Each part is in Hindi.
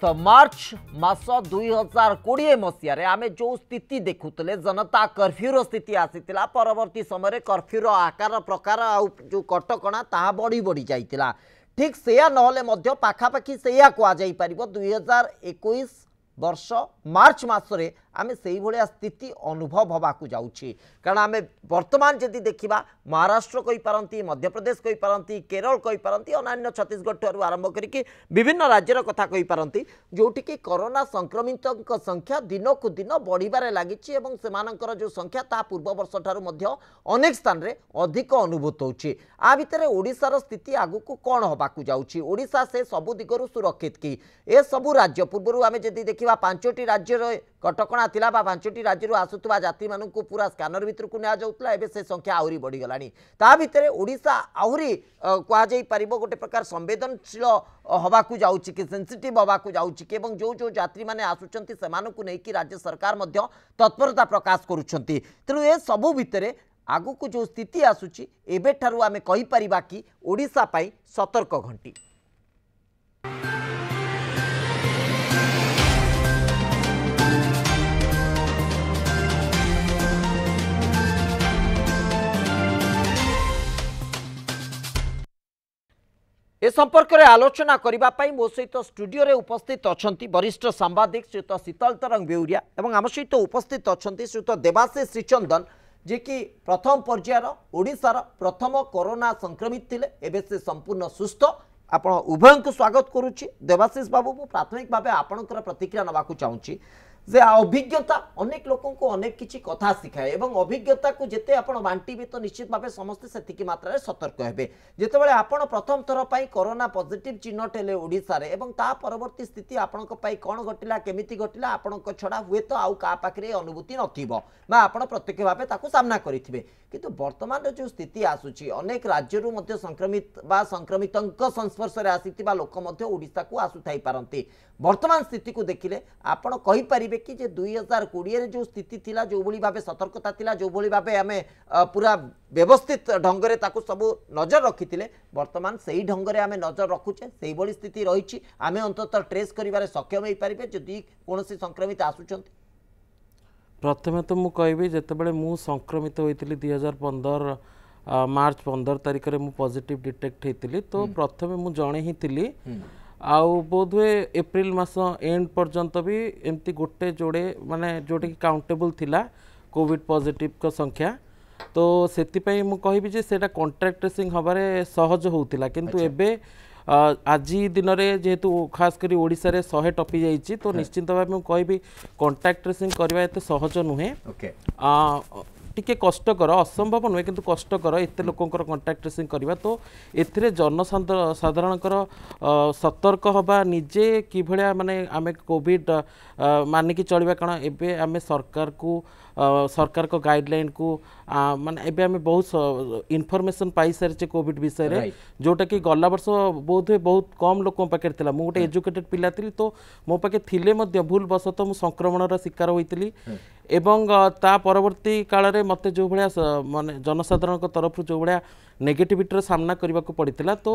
ଅର୍ଥ ମାର୍ଚ୍ଚ ମାସ ଦୁଇ ହଜାର କୋଡ଼ିଏ ମସିହାରେ ଆମେ ଯେଉଁ ସ୍ଥିତି ଦେଖୁଥିଲେ ଜନତା କର୍ଫ୍ୟୁର ସ୍ଥିତି ଆସିଥିଲା ପରବର୍ତ୍ତୀ ସମୟରେ କର୍ଫ୍ୟୁର ଆକାର ପ୍ରକାର ଆଉ ଯେଉଁ କଟକଣା ତାହା ବଢ଼ି ବଢ଼ି ଯାଇଥିଲା ଠିକ୍ ସେୟା ନହେଲେ ମଧ୍ୟ ପାଖାପାଖି ସେୟା କୁହାଯାଇପାରିବ ଦୁଇ ହଜାର ଏକୋଇଶ ବର୍ଷ ମାର୍ଚ୍ଚ ମାସରେ ଆମେ ସେଇଭଳିଆ ସ୍ଥିତି ଅନୁଭବ ହେବାକୁ ଯାଉଛି କାରଣ ଆମେ ବର୍ତ୍ତମାନ ଯଦି ଦେଖିବା ମହାରାଷ୍ଟ୍ର କହିପାରନ୍ତି ମଧ୍ୟପ୍ରଦେଶ କହିପାରନ୍ତି କେରଳ କହିପାରନ୍ତି ଅନ୍ୟାନ୍ୟ ଛତିଶଗଡ଼ଠାରୁ ଆରମ୍ଭ କରିକି ବିଭିନ୍ନ ରାଜ୍ୟର କଥା କହିପାରନ୍ତି ଯେଉଁଠିକି କରୋନା ସଂକ୍ରମିତଙ୍କ ସଂଖ୍ୟା ଦିନକୁ ଦିନ ବଢ଼ିବାରେ ଲାଗିଛି ଏବଂ ସେମାନଙ୍କର ଯେଉଁ ସଂଖ୍ୟା ତାହା ପୂର୍ବ ବର୍ଷ ଠାରୁ ମଧ୍ୟ ଅନେକ ସ୍ଥାନରେ ଅଧିକ ଅନୁଭୂତ ହେଉଛି ଆ ଭିତରେ ଓଡ଼ିଶାର ସ୍ଥିତି ଆଗକୁ କ'ଣ ହେବାକୁ ଯାଉଛି ଓଡ଼ିଶା ସେ ସବୁ ଦିଗରୁ ସୁରକ୍ଷିତ କି ଏସବୁ ରାଜ୍ୟ ପୂର୍ବରୁ ଆମେ ଯଦି ଦେଖିବା ପାଞ୍ଚଟି ରାଜ୍ୟର কটকনা তিলা পা পাঁচଟି ৰাজ্যৰ асоতবা জাতি মানুকক पुरा স্ক্যানৰ ভিতৰକୁ নে যাউতলা এবে সেই সংখ্যা আৰু বঢ়ি গলানি তাৰ ভিতৰত ওড়िसा আৰু কোৱা যায় পৰিব গটে প্ৰকাৰ সংবেদনশীল হোৱাকু যাওচি কি সেন্সিটিভ হোৱাকু যাওচি কেৱল যো যো যাত্রী মানে আসুচନ୍ତି সেমানক নেকি ৰাজ্য সরকারৰ মধ্য তত্পৰতা প্ৰকাশ কৰিচନ୍ତି তেনে এই সবো ভিতৰে আগোকু যো স্থিতি আসুচি এবে ঠাৰু আমি কহি পাৰিবা কি ওড়िसा পাই সতৰ্ক ঘণ্টা ଏ ସମ୍ପର୍କରେ ଆଲୋଚନା କରିବା ପାଇଁ ମୋ ସହିତ ଷ୍ଟୁଡିଓରେ ଉପସ୍ଥିତ ଅଛନ୍ତି ବରିଷ୍ଠ ସାମ୍ବାଦିକ ଶ୍ରୀତ ଶୀତଳ ତରଙ୍ଗ ବେଉରିଆ ଏବଂ ଆମ ସହିତ ଉପସ୍ଥିତ ଅଛନ୍ତି ଶ୍ରୀତ ଦେବାଶିଷ ଶ୍ରୀଚନ୍ଦନ ଯିଏକି ପ୍ରଥମ ପର୍ଯ୍ୟାୟର ଓଡ଼ିଶାର ପ୍ରଥମ କରୋନା ସଂକ୍ରମିତ ଥିଲେ ଏବେ ସେ ସମ୍ପୂର୍ଣ୍ଣ ସୁସ୍ଥ ଆପଣ ଉଭୟଙ୍କୁ ସ୍ୱାଗତ କରୁଛି ଦେବାଶିଷ ବାବୁ ମୁଁ ପ୍ରାଥମିକ ଭାବେ ଆପଣଙ୍କର ପ୍ରତିକ୍ରିୟା ନେବାକୁ ଚାହୁଁଛି যে অভিজ্ঞতা অনেক লোক অনেক কিছু কথা শিখায় এবং অভিজ্ঞতাকে যেতে আপনার বাটিবে তো নিশ্চিত ভাবে সমস্ত সেটিকি মাত্রায় সতর্ক হবে যেতবে আপনার প্রথম থর করোনা পজিটিভ চিহ্নট হলে ওড়শার এবং তা পরবর্তী স্থিতি আপনার কণ ঘটিলা কেমিতি ঘটিলা আপনার ছড়া হুয়েত আউ কাহা পাখে অনুভূতি নথিব বা আপনার প্রত্যক্ষ ভাবে তাকে সামনা করে কিন্তু বর্তমানের যে স্থিতি আসুচি অনেক রাজ্যর মধ্যে সংক্রমিত বা সংক্রমিত সংস্পর্শে আসি লোক ওড়শাকে আসুথাইপারতি বর্তমান স্থিতি দেখলে আপনার কইপারে देखिए कि दुई हजार कोड़े जो स्थित थी जो भाई भाव सतर्कता थी जो भाई भाव आम पूरा व्यवस्थित ढंग से सब नजर रखी थे बर्तमान से ही ढंग से आम नजर रखुचे से ही स्थित रही आम अंत ट्रेस कर सक्षम हो पारे जदि कौन संक्रमित आसुँच प्रथम तो मुझे जितेबाद मुझे संक्रमित होती दुई हजार पंदर मार्च पंदर तारीख में मुझ पजिट डिटेक्ट होती तो हम्म। प्रथम मुझे जड़े ही हम्म। ଆଉ ବୋଧହୁଏ ଏପ୍ରିଲ ମାସ ଏଣ୍ଡ ପର୍ଯ୍ୟନ୍ତ ବି ଏମିତି ଗୋଟେ ଯୋଡ଼େ ମାନେ ଯେଉଁଟାକି କାଉଣ୍ଟେବୁଲ୍ ଥିଲା କୋଭିଡ଼ ପଜିଟିଭ୍ଙ୍କ ସଂଖ୍ୟା ତ ସେଥିପାଇଁ ମୁଁ କହିବି ଯେ ସେଇଟା କଣ୍ଟ୍ରାକ୍ଟ ଟ୍ରେସିଂ ହେବାରେ ସହଜ ହେଉଥିଲା କିନ୍ତୁ ଏବେ ଆଜି ଦିନରେ ଯେହେତୁ ଖାସ କରି ଓଡ଼ିଶାରେ ଶହେ ଟପି ଯାଇଛି ତ ନିଶ୍ଚିନ୍ତ ଭାବେ ମୁଁ କହିବି କଣ୍ଟ୍ରାକ୍ଟ ଟ୍ରେସିଂ କରିବା ଏତେ ସହଜ ନୁହେଁ টিকে কষ্টকর অসম্ভব নুহে কিন্তু কষ্টকর এতে লোকর কন্টাক্ট ট্রেসিং করা তো এতে জনসাধারণকর সতর্ক হওয়া নিজে কিভাবে মানে আমি কোভিড মানিকি চলবা কারণ এবে আমি সরকার কু সরকার গাইডলাইন কু মানে এবে আমি বহু ইনফরমেশন পাই সারিছে কোভিড বিষয়ে যেটা কি গলা বর্ষ বোধ হুয়ে বহুত কম লোক পাখে লা গোটে এজুকেটেড পিলা তো মো পাখে লে ভুল বশত মু সংক্রমণর শিকার হয়েছিল এবং তা পরবর্তী কালে মতো যে ভাবে মানে জনসাধারণ তরফ যে ভাবে নেগেটিভিটির সামনা করা পড়ে তো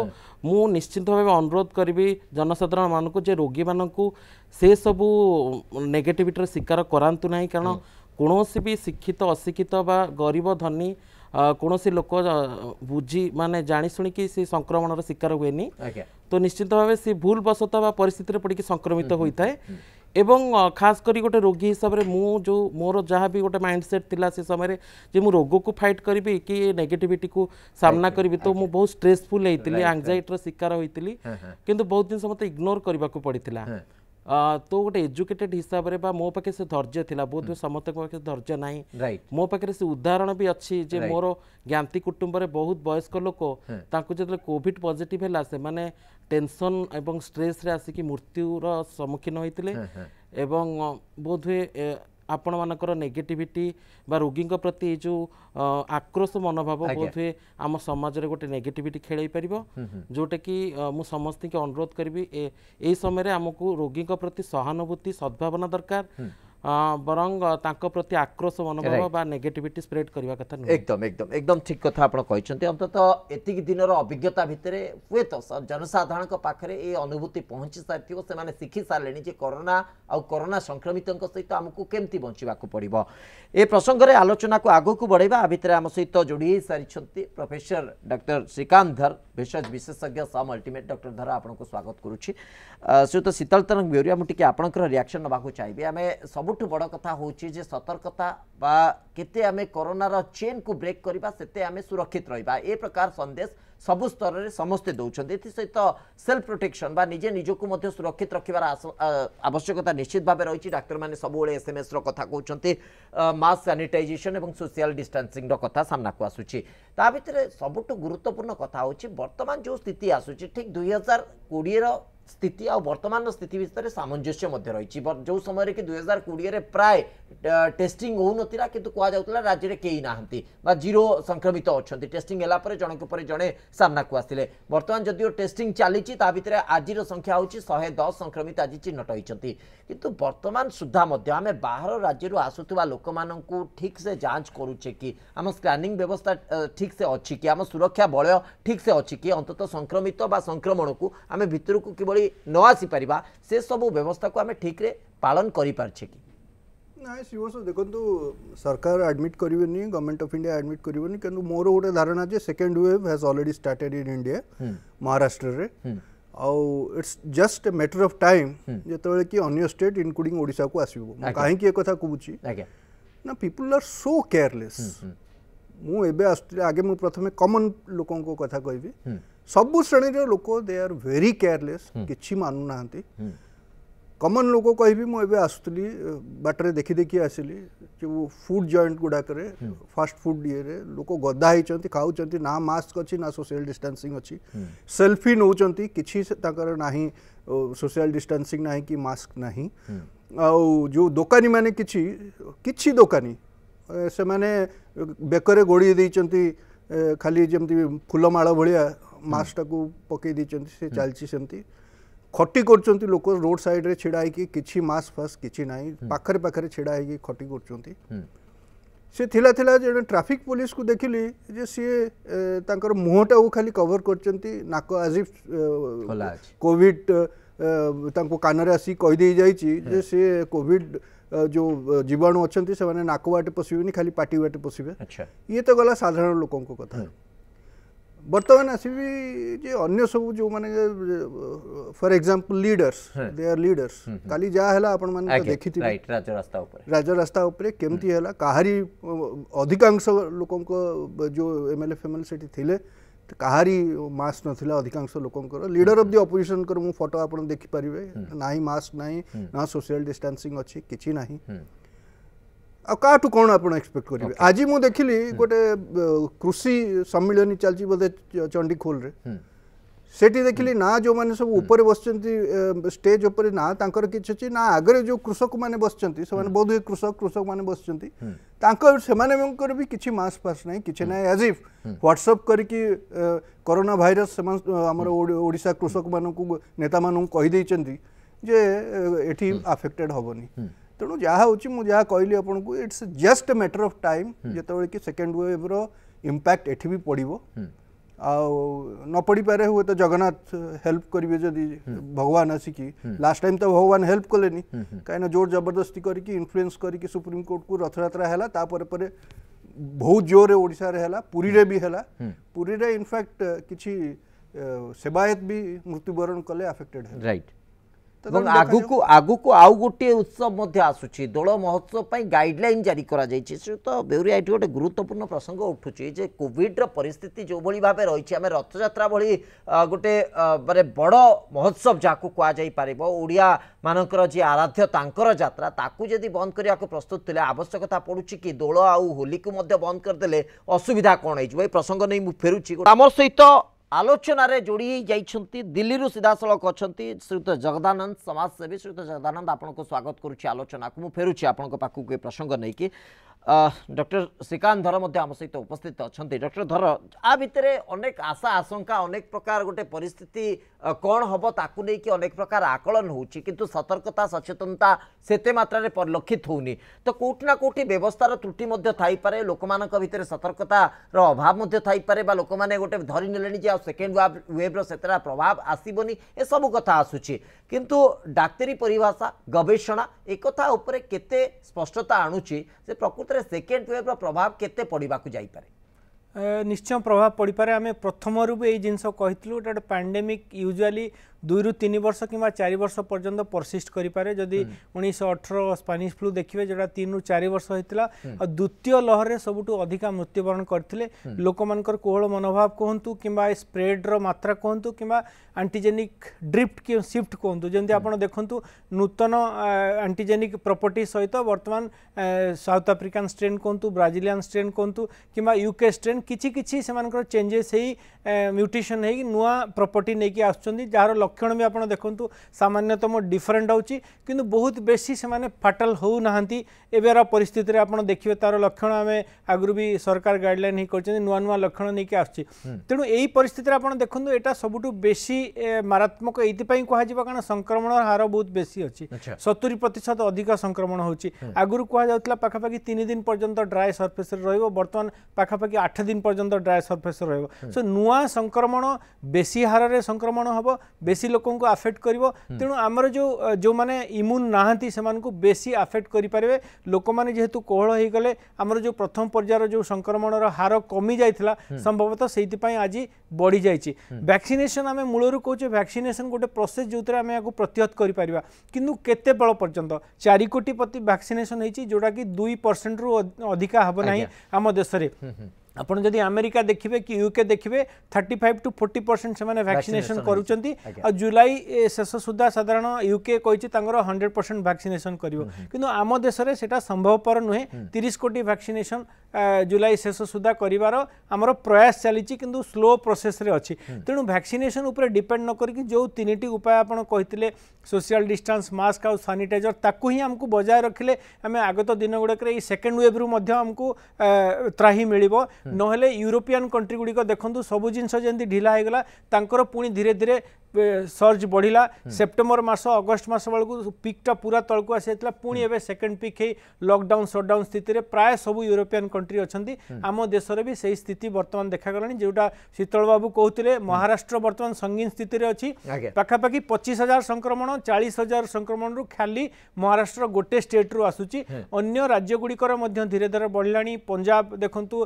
মু নিশ্চিত ভাবে অনুরোধ করবি জনসাধারণ মানুষ যে রোগী মানুষ সবু নেগেটিভিটির শিকার করাতু না কারণ কোণী বি শিক্ষিত অশিক্ষিত বা গরিব ধনী কোণী লোক বুঝি মানে জাশুণি কি সে সংক্রমণের শিকার হুয়ে তো নিশ্চিত ভাবে সে ভুল বশত বা পরিস্থিতি পড়ি সংক্রমিত হয়ে থাকে एवं खास करी गोटे रोगी हिसाब से मु मोर जहाँ भी गोटे माइंडसेट थी से समय जे मु रोग को फाइट करी कि नेगेटिविटी को सामना करी तो मुझे बहुत स्ट्रेसफुल होती आंगजाइटर शिकार होती कि बहुत जिन मत इग्नोर करने को पड़ी तो गोटे एजुकेटेड हिसाब से मो पाखे से धैर्य था बहुत समस्त पाखे धैर्य ना मो पाखे से उदाहरण भी अच्छी जे मोर ज्ञाती कुटुंब बहुत वयस्क लोक जो कोविड पजिट है से টেনশন এবং স্ট্রেসরে আসিকি মৃত্যুর সম্মুখীন হয়েছিল এবং বোধহয় ଆପଣମାନଙ୍କର ନେଗେଟିଭିଟି ବା ରୋଗୀଙ୍କ ପ୍ରତି ଏଇ ଯେଉଁ ଆକ୍ରୋଶ ମନୋଭାବ ବୋଧହୁଏ ଆମ ସମାଜରେ ଗୋଟେ ନେଗେଟିଭିଟି ଖେଳେଇ ପାରିବ ଯେଉଁଟାକି ମୁଁ ସମସ୍ତଙ୍କୁ ଅନୁରୋଧ କରିବି ଏଇ ସମୟରେ ଆମକୁ ରୋଗୀଙ୍କ ପ୍ରତି ସହାନୁଭୂତି ସଦ୍ଭାବନା ଦରକାର ବରଂ ତାଙ୍କ ପ୍ରତି ଆକ୍ରୋଶ ମନୋଭାବ ବା ନେଗେଟିଭିଟି ସ୍ପ୍ରେଡ୍ କରିବା କଥା ନୁହେଁ ଏକଦମ ଏକଦମ ଏକଦମ ଠିକ କଥା ଆପଣ କହିଛନ୍ତି ଅନ୍ତତଃ ଏତିକି ଦିନର ଅଭିଜ୍ଞତା ଭିତରେ ହୁଏତ ଜନସାଧାରଣଙ୍କ ପାଖରେ ଏ ଅନୁଭୂତି ପହଞ୍ଚି ସାରିଥିବ ସେମାନେ ଶିଖି ସାରିଲେଣି ଯେ କରୋନା ଆଉ କରୋନା ସଂକ୍ରମିତଙ୍କ ସହିତ ଆମକୁ କେମିତି ବଞ୍ଚିବାକୁ ପଡ଼ିବ ଏ ପ୍ରସଙ୍ଗରେ ଆଲୋଚନାକୁ ଆଗକୁ ବଢ଼ାଇବା ଭିତରେ ଆମ ସହିତ ଯୋଡ଼ି ହେଇସାରିଛନ୍ତି ପ୍ରଫେସର ଡକ୍ଟର ଶ୍ରୀକାନ୍ତ ଧର ভেষজ বিশেষজ্ঞ সম আল্টিমেট ডক্টর ধারা আপনার স্বাগত করুছি শ্রীযুক্ত শীতল তরঙ্গ বেউরিয়া মু টিকি আপনার রিয়াকশন নেওয়া চাইবি আমি সবুঠু বড় কথা হচ্ছে যে সতর্কতা বা কেতে আমি করোনার চেন কু ব্রেক করা সেতে আমি সুরক্ষিত রহবা এ প্রকার সন্দেশ ସବୁ ସ୍ତରରେ ସମସ୍ତେ ଦେଉଛନ୍ତି ଏଥିସହିତ ସେଲ୍ଫ ପ୍ରୋଟେକ୍ସନ୍ ବା ନିଜେ ନିଜକୁ ମଧ୍ୟ ସୁରକ୍ଷିତ ରଖିବାର ଆବଶ୍ୟକତା ନିଶ୍ଚିତ ଭାବେ ରହିଛି ଡାକ୍ତରମାନେ ସବୁବେଳେ ଏସ୍ଏମ୍ଏସ୍ର କଥା କହୁଛନ୍ତି ମାସ୍କ ସାନିଟାଇଜେସନ୍ ଏବଂ ସୋସିଆଲ୍ ଡିଷ୍ଟାନ୍ସିଂର କଥା ସାମ୍ନାକୁ ଆସୁଛି ତା ଭିତରେ ସବୁଠୁ ଗୁରୁତ୍ୱପୂର୍ଣ୍ଣ କଥା ହେଉଛି ବର୍ତ୍ତମାନ ଯେଉଁ ସ୍ଥିତି ଆସୁଛି ଠିକ୍ ଦୁଇ ହଜାର କୋଡ଼ିଏର ସ୍ଥିତି ଆଉ ବର୍ତ୍ତମାନର ସ୍ଥିତି ଭିତରେ ସାମଞ୍ଜସ୍ୟ ମଧ୍ୟ ରହିଛି ଯେଉଁ ସମୟରେ କି ଦୁଇହଜାର କୋଡ଼ିଏରେ ପ୍ରାୟ ଟେଷ୍ଟିଂ ହେଉନଥିଲା କିନ୍ତୁ କୁହାଯାଉଥିଲା ରାଜ୍ୟରେ କେହି ନାହାନ୍ତି ବା ଜିରୋ ସଂକ୍ରମିତ ଅଛନ୍ତି ଟେଷ୍ଟିଂ ହେଲା ପରେ ଜଣଙ୍କ ପରେ ଜଣେ ସାମ୍ନାକୁ ଆସିଲେ ବର୍ତ୍ତମାନ ଯଦିଓ ଟେଷ୍ଟିଂ ଚାଲିଛି ତା ଭିତରେ ଆଜିର ସଂଖ୍ୟା ହେଉଛି ଶହେ ଦଶ ସଂକ୍ରମିତ ଆଜି ଚିହ୍ନଟ ହୋଇଛନ୍ତି କିନ୍ତୁ ବର୍ତ୍ତମାନ ସୁଦ୍ଧା ମଧ୍ୟ ଆମେ ବାହାର ରାଜ୍ୟରୁ ଆସୁଥିବା ଲୋକମାନଙ୍କୁ ଠିକ୍ ସେ ଯାଞ୍ଚ କରୁଛେ କି ଆମ ସ୍କାନିଂ ବ୍ୟବସ୍ଥା ଠିକ୍ ସେ ଅଛି କି ଆମ ସୁରକ୍ଷା ବଳୟ ଠିକ୍ ସେ ଅଛି କି ଅନ୍ତତଃ ସଂକ୍ରମିତ ବା ସଂକ୍ରମଣକୁ ଆମେ ଭିତରକୁ କିଭଳି ଭଳି ନ ଆସିପାରିବା ସେସବୁ ବ୍ୟବସ୍ଥାକୁ ଆମେ ଠିକ୍ରେ ପାଳନ କରିପାରୁଛେ କି ନାଇଁ ଶ୍ରୀବତ୍ସ ଦେଖନ୍ତୁ ସରକାର ଆଡ଼ମିଟ୍ କରିବେନି ଗଭର୍ଣ୍ଣମେଣ୍ଟ ଅଫ୍ ଇଣ୍ଡିଆ ଆଡ଼ମିଟ୍ କରିବେନି କିନ୍ତୁ ମୋର ଗୋଟେ ଧାରଣା ଯେ second wave has already started in India ମହାରାଷ୍ଟ୍ରରେ ଆଉ it's just matter of time ଯେତେବେଳେ କି ଅନ୍ୟ ଷ୍ଟେଟ୍ ଇନକ୍ଲୁଡିଂ ଓଡ଼ିଶାକୁ ଆସିବ ମୁଁ କାହିଁକି ଏକଥା କହୁଛି ନା ପିପୁଲ୍ ଆର୍ ସୋ କେୟାରଲେସ୍ ମୁଁ ଏବେ ଆସୁଥିଲି ଆଗେ ମୁଁ ପ୍ରଥମେ କମନ୍ ଲୋକଙ୍କ କଥା କହିବି सब श्रेणी लोक दे आर भेरी केयरले कि मानुना कमन लोक कह मुझे आसुली बाटर देखी देखी आसली जो फुड जयंट गुड़ाक फास्ट फुड ये लोक गदा होती खाऊँच ना मस्क अच्छी ना सोशियाल डिस्टासींग अच्छी सेल्फी नौ कि सोशियाल डिस्टासींग ना कि मस्क ना आज दोकानी मैंने कि दोकानी से मैंने बेकर गोड़ खाली जमी फूलमाल भाया मास्कटा को पकई देखते से चलती सेमती खटी कर लोक रोड सैड रे ड़ा है कि मास्क फास्क किसी ना पाखे पाखे ड़ा है खटी कर सी थिला थिला जे ट्रैफिक पुलिस को देख जे सी तांकर मुहटा को खाली कवर करचंती नाक अजीब कोविड तांको कानरे आसी सी कॉविड जो जीवाणु अच्छा से माने नाक वाटे पसिबे खाली पाटी वाटे पसिबे ये तो गला साधारण लोक कथा ବର୍ତ୍ତମାନ ଆସିବି ଯେ ଅନ୍ୟ ସବୁ ଯେଉଁମାନେ for example leaders they are leaders କାଲି ଯାହା ହେଲା ଆପଣମାନେ ଦେଖିଥିବେ ରାଜରାସ୍ତା ଉପରେ କେମିତି ହେଲା କାହାରି ଅଧିକାଂଶ ଲୋକଙ୍କ ଯେଉଁ ଏମ୍ ଏଲ୍ ଏ ଫେମ୍ ଏଲ୍ ଏ ସେଠି ଥିଲେ କାହାରି ମାସ୍କ ନଥିଲା ଅଧିକାଂଶ ଲୋକଙ୍କର ଲିଡର ଅଫ୍ ଦି ଅପୋଜିସନଙ୍କର ମୁଁ ଫଟୋ ଆପଣ ଦେଖିପାରିବେ ନାହିଁ ମାସ୍କ ନାହିଁ ନା ସୋସିଆଲ ଡିଷ୍ଟାନ୍ସିଂ ଅଛି କିଛି ନାହିଁ ଆଉ କାହାଠୁ କ'ଣ ଆପଣ ଏକ୍ସପେକ୍ଟ କରିବେ ଆଜି ମୁଁ ଦେଖିଲି ଗୋଟେ କୃଷି ସମ୍ମିଳନୀ ଚାଲିଛି ବୋଧେ ଚଣ୍ଡିଖୋଲରେ ସେଠି ଦେଖିଲି ନା ଯେଉଁମାନେ ସବୁ ଉପରେ ବସିଛନ୍ତି ଷ୍ଟେଜ୍ ଉପରେ ନା ତାଙ୍କର କିଛି ଅଛି ନା ଆଗରେ ଯେଉଁ କୃଷକମାନେ ବସିଛନ୍ତି ସେମାନେ ବହୁତ କୃଷକ କୃଷକମାନେ ବସିଛନ୍ତି ତାଙ୍କ ସେମାନଙ୍କର ବି କିଛି ମାସ୍ ଫାସ୍ ନାହିଁ କିଛି ନାହିଁ ଆଜ୍ ଇଫ୍ ହ୍ୱାଟ୍ସଅପ୍ କରିକି କରୋନା ଭାଇରସ୍ ସେମାନେ ଆମର ଓଡ଼ିଶା କୃଷକମାନଙ୍କୁ ନେତାମାନଙ୍କୁ କହିଦେଇଛନ୍ତି ଯେ ଏଠି ଆଫେକ୍ଟେଡ୍ ହେବନି तेणु जहाँ हूँ मुझे कहली आपन it's just a matter of time जो कि सेकेंड वेव्र इम्पैक्ट एटी भी पड़ो आपड़ी पारे हुए तो जगन्नाथ हेल्प करेंगे जदि भगवान आसिकी लास्ट टाइम तो भगवान हेल्प कले कहीं जोर जबरदस्ती करके इनफ्लुएंस करके सुप्रीमकोर्ट को रथयात्रा है बहुत जोर ओडे पुरी रे भी है पूरी रे इनफैक्ट किसी सेवायत भी मृत्युवरण कले आफेक्टेड राइट ଏବଂ ଆଗକୁ ଆଗକୁ ଆଉ ଗୋଟିଏ ଉତ୍ସବ ମଧ୍ୟ ଆସୁଛି ଦୋଳ ମହୋତ୍ସବ ପାଇଁ ଗାଇଡ଼ଲାଇନ୍ ଜାରି କରାଯାଇଛି ସେ ତ ବେହୁରିଆ ଏଠି ଗୋଟେ ଗୁରୁତ୍ୱପୂର୍ଣ୍ଣ ପ୍ରସଙ୍ଗ ଉଠୁଛି ଯେ କୋଭିଡ଼ର ପରିସ୍ଥିତି ଯେଉଁଭଳି ଭାବେ ରହିଛି ଆମେ ରଥଯାତ୍ରା ଭଳି ଗୋଟେ ମାନେ ବଡ଼ ମହୋତ୍ସବ ଯାହାକୁ କୁହାଯାଇପାରିବ ଓଡ଼ିଆମାନଙ୍କର ଯିଏ ଆରାଧ୍ୟ ତାଙ୍କର ଯାତ୍ରା ତାକୁ ଯଦି ବନ୍ଦ କରିବାକୁ ପ୍ରସ୍ତୁତ ଥିଲେ ଆବଶ୍ୟକତା ପଡ଼ୁଛି କି ଦୋଳ ଆଉ ହୋଲିକୁ ମଧ୍ୟ ବନ୍ଦ କରିଦେଲେ ଅସୁବିଧା କ'ଣ ହେଇଯିବ ଏ ପ୍ରସଙ୍ଗ ନେଇ ମୁଁ ଫେରୁଛି ଆମର ସହିତ ଆଲୋଚନାରେ ଯୋଡ଼ି ଯାଇଛନ୍ତି ଦିଲ୍ଲୀରୁ ସିଧାସଳଖ ଅଛନ୍ତି ଶ୍ରୀଯୁକ୍ତ ଜଗଦାନନ୍ଦ ସମାଜସେବୀ ଶ୍ରୀଯୁକ୍ତ ଜଗଦାନନ୍ଦ ଆପଣଙ୍କୁ ସ୍ୱାଗତ କରୁଛି ଆଲୋଚନାକୁ ମୁଁ ଫେରୁଛି ଆପଣଙ୍କ ପାଖକୁ ଏ ପ୍ରସଙ୍ଗ ନେଇକି ডক্টর শ্রীকান্ত ধর মধ্যে আম সহ উপস্থিত অনেক ডক্টর ধর আ ভিতরে অনেক আশা আশঙ্কা অনেক প্রকার গোটে পরিস্থিতি কণ হব তাকে নিয়ে অনেক প্রকার আকলন হচ্ছে কিন্তু সতর্কতা সচেতনতা সেতে মাত্রায় পরিলক্ষিত হোনি তো কোটি না কোটি ব্যবস্থার ত্রুটি থাইপরে লোক ভিতরে সতর্কতার অভাব থাইপরে বা লোক মানে গোটে ধরি নেলে যে সেকেন্ড ওয়েভ ওয়েভ্র সেতটা প্রভাব আসবনি এসব কথা আসুচি কিন্তু ডাক্তারি পরিভাষা গবেষণা একথা উপরে কেতে স্পষ্টতা আনুচি যে প্রকৃত ক্ষেত্রে সেকেন্ড ওয়েভর প্রভাব কেতে পড়া যাইপরে নিশ্চয় প্রভাব পড়িপারে আমি প্রথমরু এই জিনিস কিন্তু এটা গোটে প্যান্ডেমিক ইউজুয়ালি ଦୁଇରୁ ତିନି ବର୍ଷ କିମ୍ବା ଚାରି ବର୍ଷ ପର୍ଯ୍ୟନ୍ତ ପରସିଷ୍ଟ କରିପାରେ ଯଦି ଉଣେଇଶହ ଅଠର ସ୍ପାନିଶ ଫ୍ଲୁ ଦେଖିବେ ଯେଉଁଟା ତିନିରୁ ଚାରି ବର୍ଷ ହେଇଥିଲା ଆଉ ଦ୍ୱିତୀୟ ଲହରରେ ସବୁଠୁ ଅଧିକା ମୃତ୍ୟୁବରଣ କରିଥିଲେ ଲୋକମାନଙ୍କର କୋହଳ ମନୋଭାବ କୁହନ୍ତୁ କିମ୍ବା ଏ ସ୍ପ୍ରେଡ୍ର ମାତ୍ରା କୁହନ୍ତୁ କିମ୍ବା ଆଣ୍ଟିଜେନିକ୍ ଡ୍ରିଫ୍ଟ କି ସିଫ୍ଟ କୁହନ୍ତୁ ଯେମିତି ଆପଣ ଦେଖନ୍ତୁ ନୂତନ ଆଣ୍ଟିଜେନିକ୍ ପ୍ରପର୍ଟି ସହିତ ବର୍ତ୍ତମାନ ସାଉଥ ଆଫ୍ରିକାନ୍ ଷ୍ଟ୍ରେନ୍ କୁହନ୍ତୁ ବ୍ରାଜିଲିଆନ୍ ଷ୍ଟ୍ରେନ୍ କୁହନ୍ତୁ କିମ୍ବା ୟୁକେ ଷ୍ଟ୍ରେନ୍ କିଛି କିଛି ସେମାନଙ୍କର ଚେଞ୍ଜେସ୍ ହେଇ ମ୍ୟୁଟେସନ୍ ହେଇକି ନୂଆ ପ୍ରପର୍ଟି ନେଇକି ଆସୁଛନ୍ତି ଯାହାର লক্ষণ বি আপনার দেখুন সামান্যতম ডিফরেন্ট হচ্ছে কিন্তু বহুত বেশি সে ফাটাল হো না এবার পরিস্থিতিরে আপনার দেখবে তার লক্ষণ আমি আগর বি সরকার গাইডলাইন হয়ে করছেন নূন্য নূন্য লক্ষণ নিয়ে আসছে তেমন এই পরিস্থিতিরে আপনার দেখুন এটা সবুঠু বেশি মারাত্মক এইপাই কুহযোগ কারণ সংক্রমণ হার বহুত বেশি অছি সতুরি প্রতিশত অধিক সংক্রমণ হচ্ছে আগর কুহযাওয়া পাখাপাখি তিন দিন পর্যন্ত ড্রাই সরফেসরে রহব বর্তমান পাখাপাখি আঠ দিন পর্যন্ত ড্রাই সরফেসরে রহব সো নূয়া সংক্রমণ বেশি হারে সংক্রমণ হব বেশি বেশি লোককে আফেক্ট করব তেমন আমার যে যে ইমুন না সে বেশি আফেক্ট করে পারে লোক মানে যেহেতু কোহল হয়ে গেলে আমার যে প্রথম পর্যায়ের যে সংক্রমণর হার কমি যাই সম্ভবত সেইপাই আজ বড়ি যাই ভ্যাকসিনেসন আমি মূলর কৌছে ভ্যাকসিনেসন গোটে প্রসেস যেতে আমি এখন প্রতিহত করে পার কিন্তু কেতে বেল পর্যন্ত চারি কোটি প্রতি ভ্যাকসিনেসন হয়েছি যেটা কি দুই পরসেন্ট রু অধিকা হব না আম দেশের ଆପଣ ଯଦି ଆମେରିକା ଦେଖିବେ କି ୟୁକେ ଦେଖିବେ thirty five to forty percent ସେମାନେ ଭ୍ୟାକ୍ସିନେସନ୍ କରୁଛନ୍ତି ଆଉ ଜୁଲାଇ ଶେଷ ସୁଦ୍ଧା ସାଧାରଣ ୟୁକେ କହିଛି ତାଙ୍କର ହଣ୍ଡ୍ରେଡ଼ ପରସେଣ୍ଟ ଭ୍ୟାକ୍ସିନେସନ୍ କରିବ କିନ୍ତୁ ଆମ ଦେଶରେ ସେଇଟା ସମ୍ଭବପର ନୁହେଁ ତିରିଶ କୋଟି ଭ୍ୟାକ୍ସିନେସନ୍ ଜୁଲାଇ ଶେଷ ସୁଦ୍ଧା କରିବାର ଆମର ପ୍ରୟାସ ଚାଲିଛି କିନ୍ତୁ ସ୍ଲୋ ପ୍ରୋସେସ୍ରେ ଅଛି ତେଣୁ ଭ୍ୟାକ୍ସିନେସନ୍ ଉପରେ ଡିପେଣ୍ଡ ନ କରିକି ଯେଉଁ ତିନିଟି ଉପାୟ ଆପଣ କହିଥିଲେ ସୋସିଆଲ ଡିଷ୍ଟାନ୍ସ ମାସ୍କ ଆଉ ସାନିଟାଇଜର ତାକୁ ହିଁ ଆମକୁ ବଜାୟ ରଖିଲେ ଆମେ ଆଗତ ଦିନ ଗୁଡ଼ିକରେ ଏଇ ସେକେଣ୍ଡ ୱେଭ୍ରୁ ମଧ୍ୟ ଆମକୁ ତ୍ରାହି ମିଳିବ ନହେଲେ ୟୁରୋପିଆନ୍ କଣ୍ଟ୍ରି ଗୁଡ଼ିକ ଦେଖନ୍ତୁ ସବୁ ଜିନିଷ ଯେମିତି ଢିଲା ହେଇଗଲା ତାଙ୍କର ପୁଣି ଧୀରେ ଧୀରେ सर्च बढिला सेप्टेम्बर मास अगस्ट मास बेला पिकटा पूरा तलको आसिला पिँड सेकेन्ड पिक है लकडाउन सटडाउन स्थिति प्राय सबै युरोपियन कन्ट्री अहिले आम देश सही स्थिति बर्तमान देखागला जोटा शीतल बाबू कहुले महाराष्ट्र बर्तमान सङ्गीन स्थिति अहिले पाखापाखि पचिस हजार संक्रमण चालिस हजार संक्रमण रु खाली महाराष्ट्र गोटे स्टेट रु आसु अन्य राज्य गुडिकर धीरे धीरे बढिला पञ्जाब देख्नु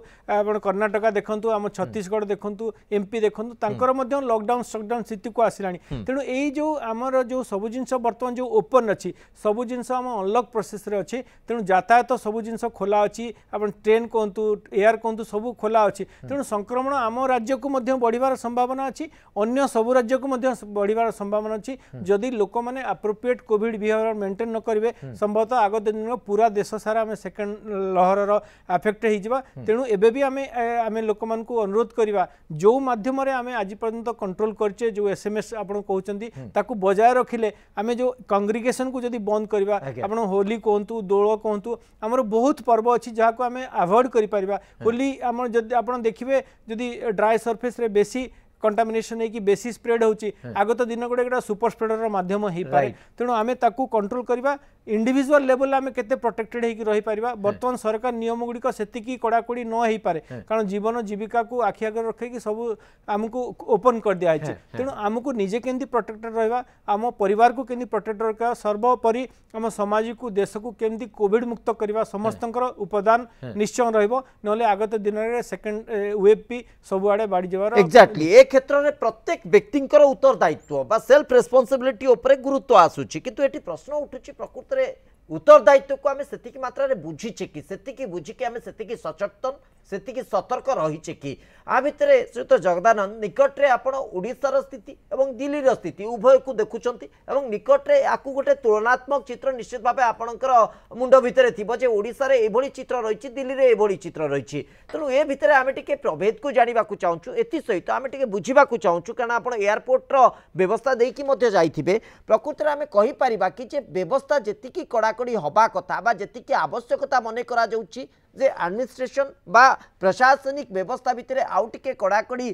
कर्णाटक देख्नु आम छत्तिशगढ देख्नु एमपि देख्नु तर लकडाउन सटडाउन स्थितिको आस ଆସିଲାଣି ତେଣୁ ଏଇ ଯେଉଁ ଆମର ଯେଉଁ ସବୁ ଜିନିଷ ବର୍ତ୍ତମାନ ଯେଉଁ ଓପନ୍ ଅଛି ସବୁ ଜିନିଷ ଆମ ଅନଲକ୍ ପ୍ରୋସେସ୍ରେ ଅଛି ତେଣୁ ଯାତାୟାତ ସବୁ ଜିନିଷ ଖୋଲା ଅଛି ଆପଣ ଟ୍ରେନ୍ କୁହନ୍ତୁ ଏୟାର କୁହନ୍ତୁ ସବୁ ଖୋଲା ଅଛି ତେଣୁ ସଂକ୍ରମଣ ଆମ ରାଜ୍ୟକୁ ମଧ୍ୟ ବଢ଼ିବାର ସମ୍ଭାବନା ଅଛି ଅନ୍ୟ ସବୁ ରାଜ୍ୟକୁ ମଧ୍ୟ ବଢ଼ିବାର ସମ୍ଭାବନା ଅଛି ଯଦି ଲୋକମାନେ ଆପ୍ରୋପ୍ରିଏଟ୍ କୋଭିଡ଼୍ ବିହେଭିୟର ମେଣ୍ଟେନ୍ ନ କରିବେ ସମ୍ଭବତଃ ଆଗ ଦିନ ପୁରା ଦେଶ ସାରା ଆମେ ସେକେଣ୍ଡ ଲହରର ଆଫେକ୍ଟ ହେଇଯିବା ତେଣୁ ଏବେ ବି ଆମେ ଆମେ ଲୋକମାନଙ୍କୁ ଅନୁରୋଧ କରିବା ଯେଉଁ ମାଧ୍ୟମରେ ଆମେ ଆଜି ପର୍ଯ୍ୟନ୍ତ କଣ୍ଟ୍ରୋଲ କରିଛେ ଯେଉଁ ଏସ୍ ଏମ୍ ଏସ୍ ଇଣ୍ଟରେଷ୍ଟ ଆପଣ କହୁଛନ୍ତି ତାକୁ ବଜାୟ ରଖିଲେ ଆମେ ଯେଉଁ କଂଗ୍ରିଗେସନକୁ ଯଦି ବନ୍ଦ କରିବା ଆପଣ ହୋଲି କୁହନ୍ତୁ ଦୋଳ କୁହନ୍ତୁ ଆମର ବହୁତ ପର୍ବ ଅଛି ଯାହାକୁ ଆମେ ଆଭଏଡ଼ କରିପାରିବା ହୋଲି ଆମର ଯଦି ଆପଣ ଦେଖିବେ ଯଦି ଡ୍ରାଏ ସର୍ଫେସ୍ରେ ବେଶୀ कंटामिनेशन होईल बेसी स्प्रेड होऊची आगत दिन गुडे सुपर स्प्रेडर माध्यम होईपे तेणु आम्ही ताकू कंट्रोल करवा ইন্ডিভিজুয়াল লেভেল আমি কেতে প্রোটেক্টেড হয়ে রহিপারা বর্তমান সরকার নিয়মগুড়ি সেতিকি কড়াকড়ি ন হয়ে কারণ জীবন জীবিকা কু আখি আগে রক্ষি সব আমি ওপন করে দিয়া হয়েছে তেমন আমি নিজে কেমি প্রোটেক্টেড রহবা আম পরিবার কু কেমি প্রোটেক্ট রক্ষা সর্বোপরি আম সমাজকু দেশকু কেমি কোভিড মুক্ত করা সমস্তর উপদান নিশ্চয় রহব নহলে আগত দিনের সেকেন্ড ওয়েব বি সবুড়ে বাড়ি যাবার এক্সাক্টলি এ ক্ষেত্রে প্রত্যেক ব্যক্তিঙ্কর উত্তরদায়িত্ব বা সেলফ রেসপন্সিবিলিটি উপরে গুরুত্ব আসুচি কিন্তু এটি প্রশ্ন উঠুচি প্রকৃতরে it উত্তরদায়িত্বকে আমি সেতিকি মাত্রায় বুঝিছে কি সেতিকি বুঝিকি আমি সেতিকি সচেতন সেতিকি সতর্ক রয়েছে কি আ ভিতরে শ্রীযুক্ত জগদানন্দ নিকটরে আপনার ওড়শার স্থিতি এবং দিল্লির স্থিতি উভয়কু দেখুম এবং নিকটরে আকু গোটে তুলনাত্মক চিত্র নিশ্চিত ভাবে আপনার মুন্ড ভিতরে থিব যে ওড়শার এইভাবে চিত্র রয়েছে দিল্লির এইভাবে চিত্র রয়েছে তেমন এ ভিতরে আমি টিকি প্রভেদকু জাঁয়া চাহুছু এসহিত আমি টিকি বুঝবা চাহুছু কারণ আপনার এয়ারপোর্টর ব্যবস্থা দিয়ে যাই প্রকৃতরে আমি কহিপার কি যে ব্যবস্থা যেত কড়া কড়াকড়ি হওয়া কথা বা যেতিকি আবশ্যকতা মনে করা যাচ্ছে যে আডমিনিষ্ট্রেসন বা প্রশাসনিক ব্যবস্থা ভিতরে আউ টিকে কড়াকড়ি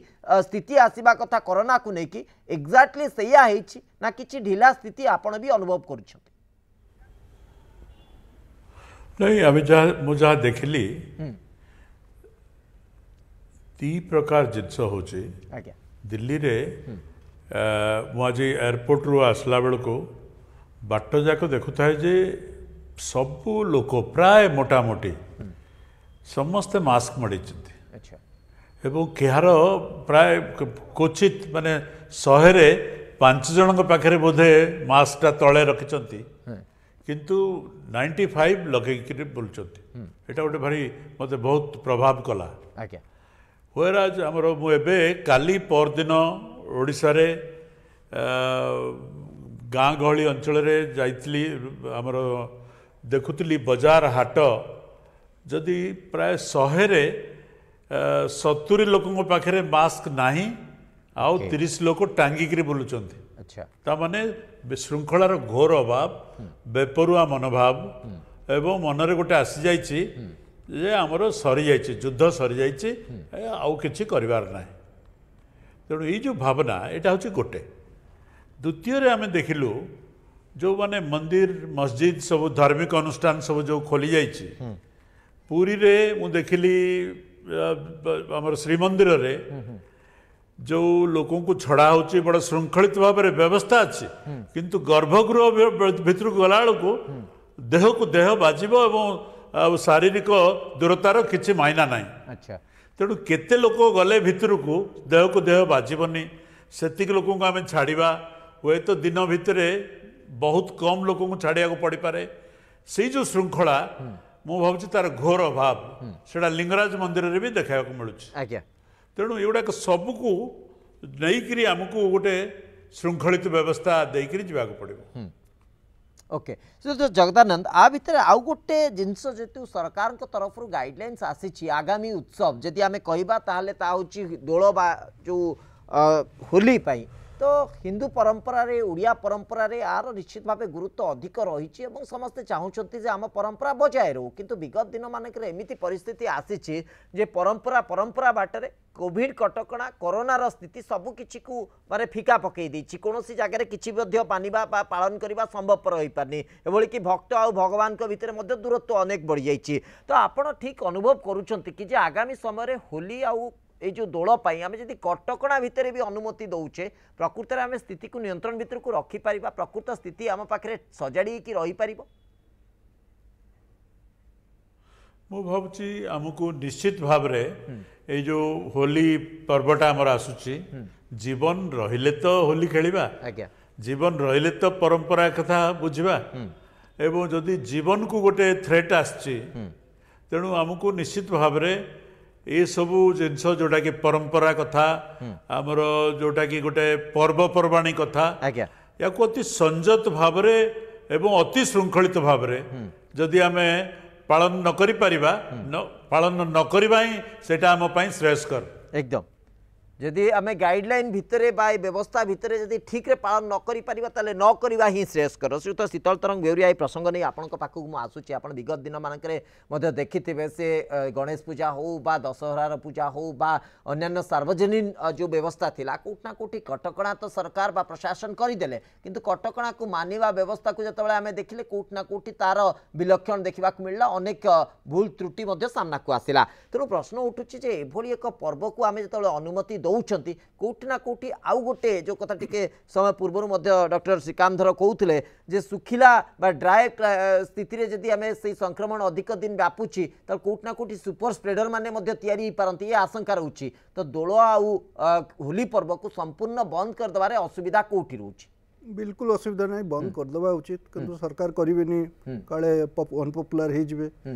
স্থিতি আসবা কথা করোনা কু নেই এক্সাক্টলি সেইয়া হয়েছি না কিছু ঢিলা স্থিতি আপনার বি অনুভব করছেন नहीं आम जहाँ मुझे देखिली दी प्रकार जिनस हो दिल्ली रे मुझे एयरपोर्ट रु आसला बेलू बाट जाक देखु थाए ସବୁ ଲୋକ ପ୍ରାୟ ମୋଟାମୋଟି ସମସ୍ତେ ମାସ୍କ ମଡ଼େଇଛନ୍ତି ଏବଂ କେହାର ପ୍ରାୟ କୋଚିତ ମାନେ ଶହେରେ ପାଞ୍ଚ ଜଣଙ୍କ ପାଖରେ ବୋଧେ ମାସ୍କଟା ତଳେ ରଖିଛନ୍ତି କିନ୍ତୁ ନାଇଣ୍ଟି ଫାଇଭ ଲଗେଇକିରି ବୁଲୁଛନ୍ତି ଏଇଟା ଗୋଟେ ଭାରି ମୋତେ ବହୁତ ପ୍ରଭାବ କଲା ଆଜ୍ଞା ହୁଏରାଜ ଆମର ମୁଁ ଏବେ କାଲି ପରଦିନ ଓଡ଼ିଶାରେ ଗାଁ ଗହଳି ଅଞ୍ଚଳରେ ଯାଇଥିଲି ଆମର ଦେଖୁଥିଲି ବଜାର ହାଟ ଯଦି ପ୍ରାୟ ଶହେରେ ସତୁରି ଲୋକଙ୍କ ପାଖରେ ମାସ୍କ ନାହିଁ ଆଉ ତିରିଶ ଲୋକ ଟାଙ୍ଗିକିରି ବୁଲୁଛନ୍ତି ତାମାନେ ଶୃଙ୍ଖଳାର ଘୋର ଅଭାବ ବେପରୁଆ ମନୋଭାବ ଏବଂ ମନରେ ଗୋଟେ ଆସିଯାଇଛି ଯେ ଆମର ସରିଯାଇଛି ଯୁଦ୍ଧ ସରିଯାଇଛି ଆଉ କିଛି କରିବାର ନାହିଁ ତେଣୁ ଏଇ ଯେଉଁ ଭାବନା ଏଇଟା ହେଉଛି ଗୋଟେ ଦ୍ୱିତୀୟରେ ଆମେ ଦେଖିଲୁ ଯେଉଁମାନେ ମନ୍ଦିର ମସଜିଦ ସବୁ ଧାର୍ମିକ ଅନୁଷ୍ଠାନ ସବୁ ଯେଉଁ ଖୋଲିଯାଇଛି ପୁରୀରେ ମୁଁ ଦେଖିଲି ଆମର ଶ୍ରୀମନ୍ଦିରରେ ଯେଉଁ ଲୋକଙ୍କୁ ଛଡ଼ା ହେଉଛି ବଡ଼ ଶୃଙ୍ଖଳିତ ଭାବରେ ବ୍ୟବସ୍ଥା ଅଛି କିନ୍ତୁ ଗର୍ଭଗୃହ ଭିତରକୁ ଗଲାବେଳକୁ ଦେହକୁ ଦେହ ବାଜିବ ଏବଂ ଆଉ ଶାରୀରିକ ଦୂରତାର କିଛି ମାଇନା ନାହିଁ ଆଚ୍ଛା ତେଣୁ କେତେ ଲୋକ ଗଲେ ଭିତରକୁ ଦେହକୁ ଦେହ ବାଜିବନି ସେତିକି ଲୋକଙ୍କୁ ଆମେ ଛାଡ଼ିବା ହୁଏତ ଦିନ ଭିତରେ बहुत कम लोक पड़ी पारे. सही जो शृङ्खला म भुर अभाव लिङराज मन्दिर देखाको मिया तेणु एउटा सबको नै किरी गोटे गृङ्खलित व्यवस्था जुवा पर्व ओके जगदानन्द आ भित्र सरकार को सरकारको तरफर गाइडल आसि आगामी उत्सव जिम्मे आम क्या ताहु दोल बा जो होली তো হিন্দু পরম্পরার ওড়িয়া পরম্পরার আর নিশ্চিত ভাবে গুরুত্ব অধিক রয়েছে এবং সমস্তে চাহুমান যে আম পরম্পরা বজায় রহু কিন্তু বিগত দিন মানকরে এমিতি পরিস্থিতি আসিছে যে পরম্পরা পরম্পরা বাটরে কোভিড কটকা করোনার স্থিতি সবুকিছি মানে ফিকা পকাই দিয়েছি কোণী জায়গায় কিছু মানবা বা পালন করা সম্ভবপর হয়েপারি এভাবে কি ভক্ত আগবান ভিতরে দূরত্ব অনেক বড় যাই তো আপনার ঠিক অনুভব করছেন কি যে আগামী সময়ের হোলি আউ এই যে দোলপাই আমি যদি কটকা ভিতরে বি অনুমতি দৌছে প্রকৃতরে আমি স্থিতিকে নিয়ন্ত্রণ ভিতরক রখিপার প্রকৃত স্থিতি আম পাখে সজাড়ি হয়েকি রহিপার ମୁଁ ଭାବୁଛି ଆମକୁ ନିଶ୍ଚିତ ଭାବରେ ଏଇ ଯେଉଁ ହୋଲି ପର୍ବଟା ଆମର ଆସୁଛି ଜୀବନ ରହିଲେ ତ ହୋଲି ଖେଳିବା ଜୀବନ ରହିଲେ ତ ପରମ୍ପରା କଥା ବୁଝିବା ଏବଂ ଯଦି ଜୀବନକୁ ଗୋଟେ ଥ୍ରେଟ୍ ଆସିଛି ତେଣୁ ଆମକୁ ନିଶ୍ଚିତ ଭାବରେ ଏସବୁ ଜିନିଷ ଯେଉଁଟାକି ପରମ୍ପରା କଥା ଆମର ଯେଉଁଟାକି ଗୋଟେ ପର୍ବପର୍ବାଣୀ କଥା ଆଜ୍ଞା ଏହାକୁ ଅତି ସଂଯତ ଭାବରେ ଏବଂ ଅତି ଶୃଙ୍ଖଳିତ ଭାବରେ ଯଦି ଆମେ ପାଳନ ନ କରିପାରିବା ପାଳନ ନ କରିବା ହିଁ ସେଇଟା ଆମ ପାଇଁ ଶ୍ରେୟସ୍କର ଏକଦମ ଯଦି ଆମେ ଗାଇଡ଼ଲାଇନ୍ ଭିତରେ ବା ଏ ବ୍ୟବସ୍ଥା ଭିତରେ ଯଦି ଠିକ୍ରେ ପାଳନ ନ କରିପାରିବା ତାହେଲେ ନ କରିବା ହିଁ ଶ୍ରେୟସ୍କର ଶ୍ରୀଯୁକ୍ତ ଶୀତଳ ତରଙ୍ଗ ବେଉରିଆ ଏହି ପ୍ରସଙ୍ଗ ନେଇ ଆପଣଙ୍କ ପାଖକୁ ମୁଁ ଆସୁଛି ଆପଣ ବିଗତ ଦିନମାନଙ୍କରେ ମଧ୍ୟ ଦେଖିଥିବେ ସେ ଗଣେଶ ପୂଜା ହେଉ ବା ଦଶହରାର ପୂଜା ହେଉ ବା ଅନ୍ୟାନ୍ୟ ସାର୍ବଜନୀନ ଯେଉଁ ବ୍ୟବସ୍ଥା ଥିଲା କେଉଁଠି ନା କେଉଁଠି କଟକଣା ତ ସରକାର ବା ପ୍ରଶାସନ କରିଦେଲେ କିନ୍ତୁ କଟକଣାକୁ ମାନିବା ବ୍ୟବସ୍ଥାକୁ ଯେତେବେଳେ ଆମେ ଦେଖିଲେ କେଉଁଠି ନା କେଉଁଠି ତା'ର ବିଲକ୍ଷଣ ଦେଖିବାକୁ ମିଳିଲା ଅନେକ ଭୁଲ ତ୍ରୁଟି ମଧ୍ୟ ସାମ୍ନାକୁ ଆସିଲା ତେଣୁ ପ୍ରଶ୍ନ ଉଠୁଛି ଯେ ଏଭଳି ଏକ ପର୍ବକୁ ଆମେ ଯେତେବେଳେ ଅନୁମତି दौंट कौटिना कौटि आउ गोटे जो कथा टी समय पूर्व डक्टर श्रीकांतर कहते जे शुखिला ड्राए स्थित जी आम से संक्रमण अधिक दिन व्यापुची तो कौटिना कौटि सुपर स्प्रेडर मैंने ये आशंका रोचे तो दोल आउ होली पर्व को संपूर्ण बंद करदेवे असुविधा कौटी रोच बिल्कुल असुविधा ना बंद करदे उचित कि सरकार करेंगे काले अनपपुलर हो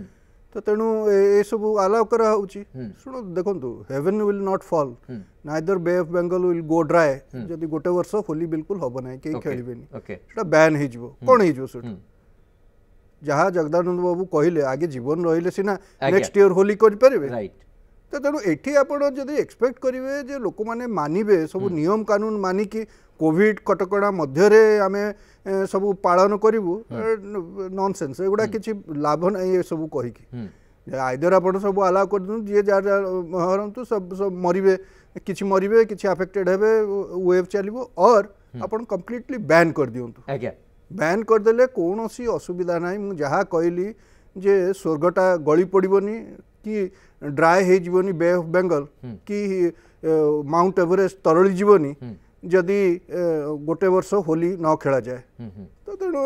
तो तेणु सब आलाउ कर देखो heaven will not fall neither bay of Bengal will go dry जब गोटे वर्ष होली बिल्कुल हम ना कहीं खेल बैन हो जहाँ जगदानंद बाबू कहले आगे जीवन रही सीना नेक्स्ट ईयर होली करें ତ ତେଣୁ ଏଠି ଆପଣ ଯଦି ଏକ୍ସପେକ୍ଟ କରିବେ ଯେ ଲୋକମାନେ ମାନିବେ ସବୁ ନିୟମ କାନୁନ ମାନିକି କୋଭିଡ଼ କଟକଣା ମଧ୍ୟରେ ଆମେ ସବୁ ପାଳନ କରିବୁ ନନସେନ୍ସ ଏଗୁଡ଼ା କିଛି ଲାଭ ନାହିଁ ଏସବୁ କହିକି ଆଇଦର ଆପଣ ସବୁ ଆଲାଓ କରିଦିଅନ୍ତୁ ଯିଏ ଯାହା ଯାହା ହରନ୍ତୁ ସବୁ ସବୁ ମରିବେ କିଛି ମରିବେ କିଛି ଆଫେକ୍ଟେଡ଼ ହେବେ ୱେଭ୍ ଚାଲିବ ଅର୍ ଆପଣ କମ୍ପ୍ଲିଟଲି ବ୍ୟାନ୍ କରିଦିଅନ୍ତୁ ଆଜ୍ଞା ବ୍ୟାନ୍ କରିଦେଲେ କୌଣସି ଅସୁବିଧା ନାହିଁ ମୁଁ ଯାହା କହିଲି ଯେ ସ୍ୱର୍ଗଟା ଗଳି ପଡ଼ିବନି କି ड्राई हो बे अफ बेंगल कि माउंट एवरेस्ट तरल जीवन जदि गोटे वर्ष होली न खेल जाए तो तेणु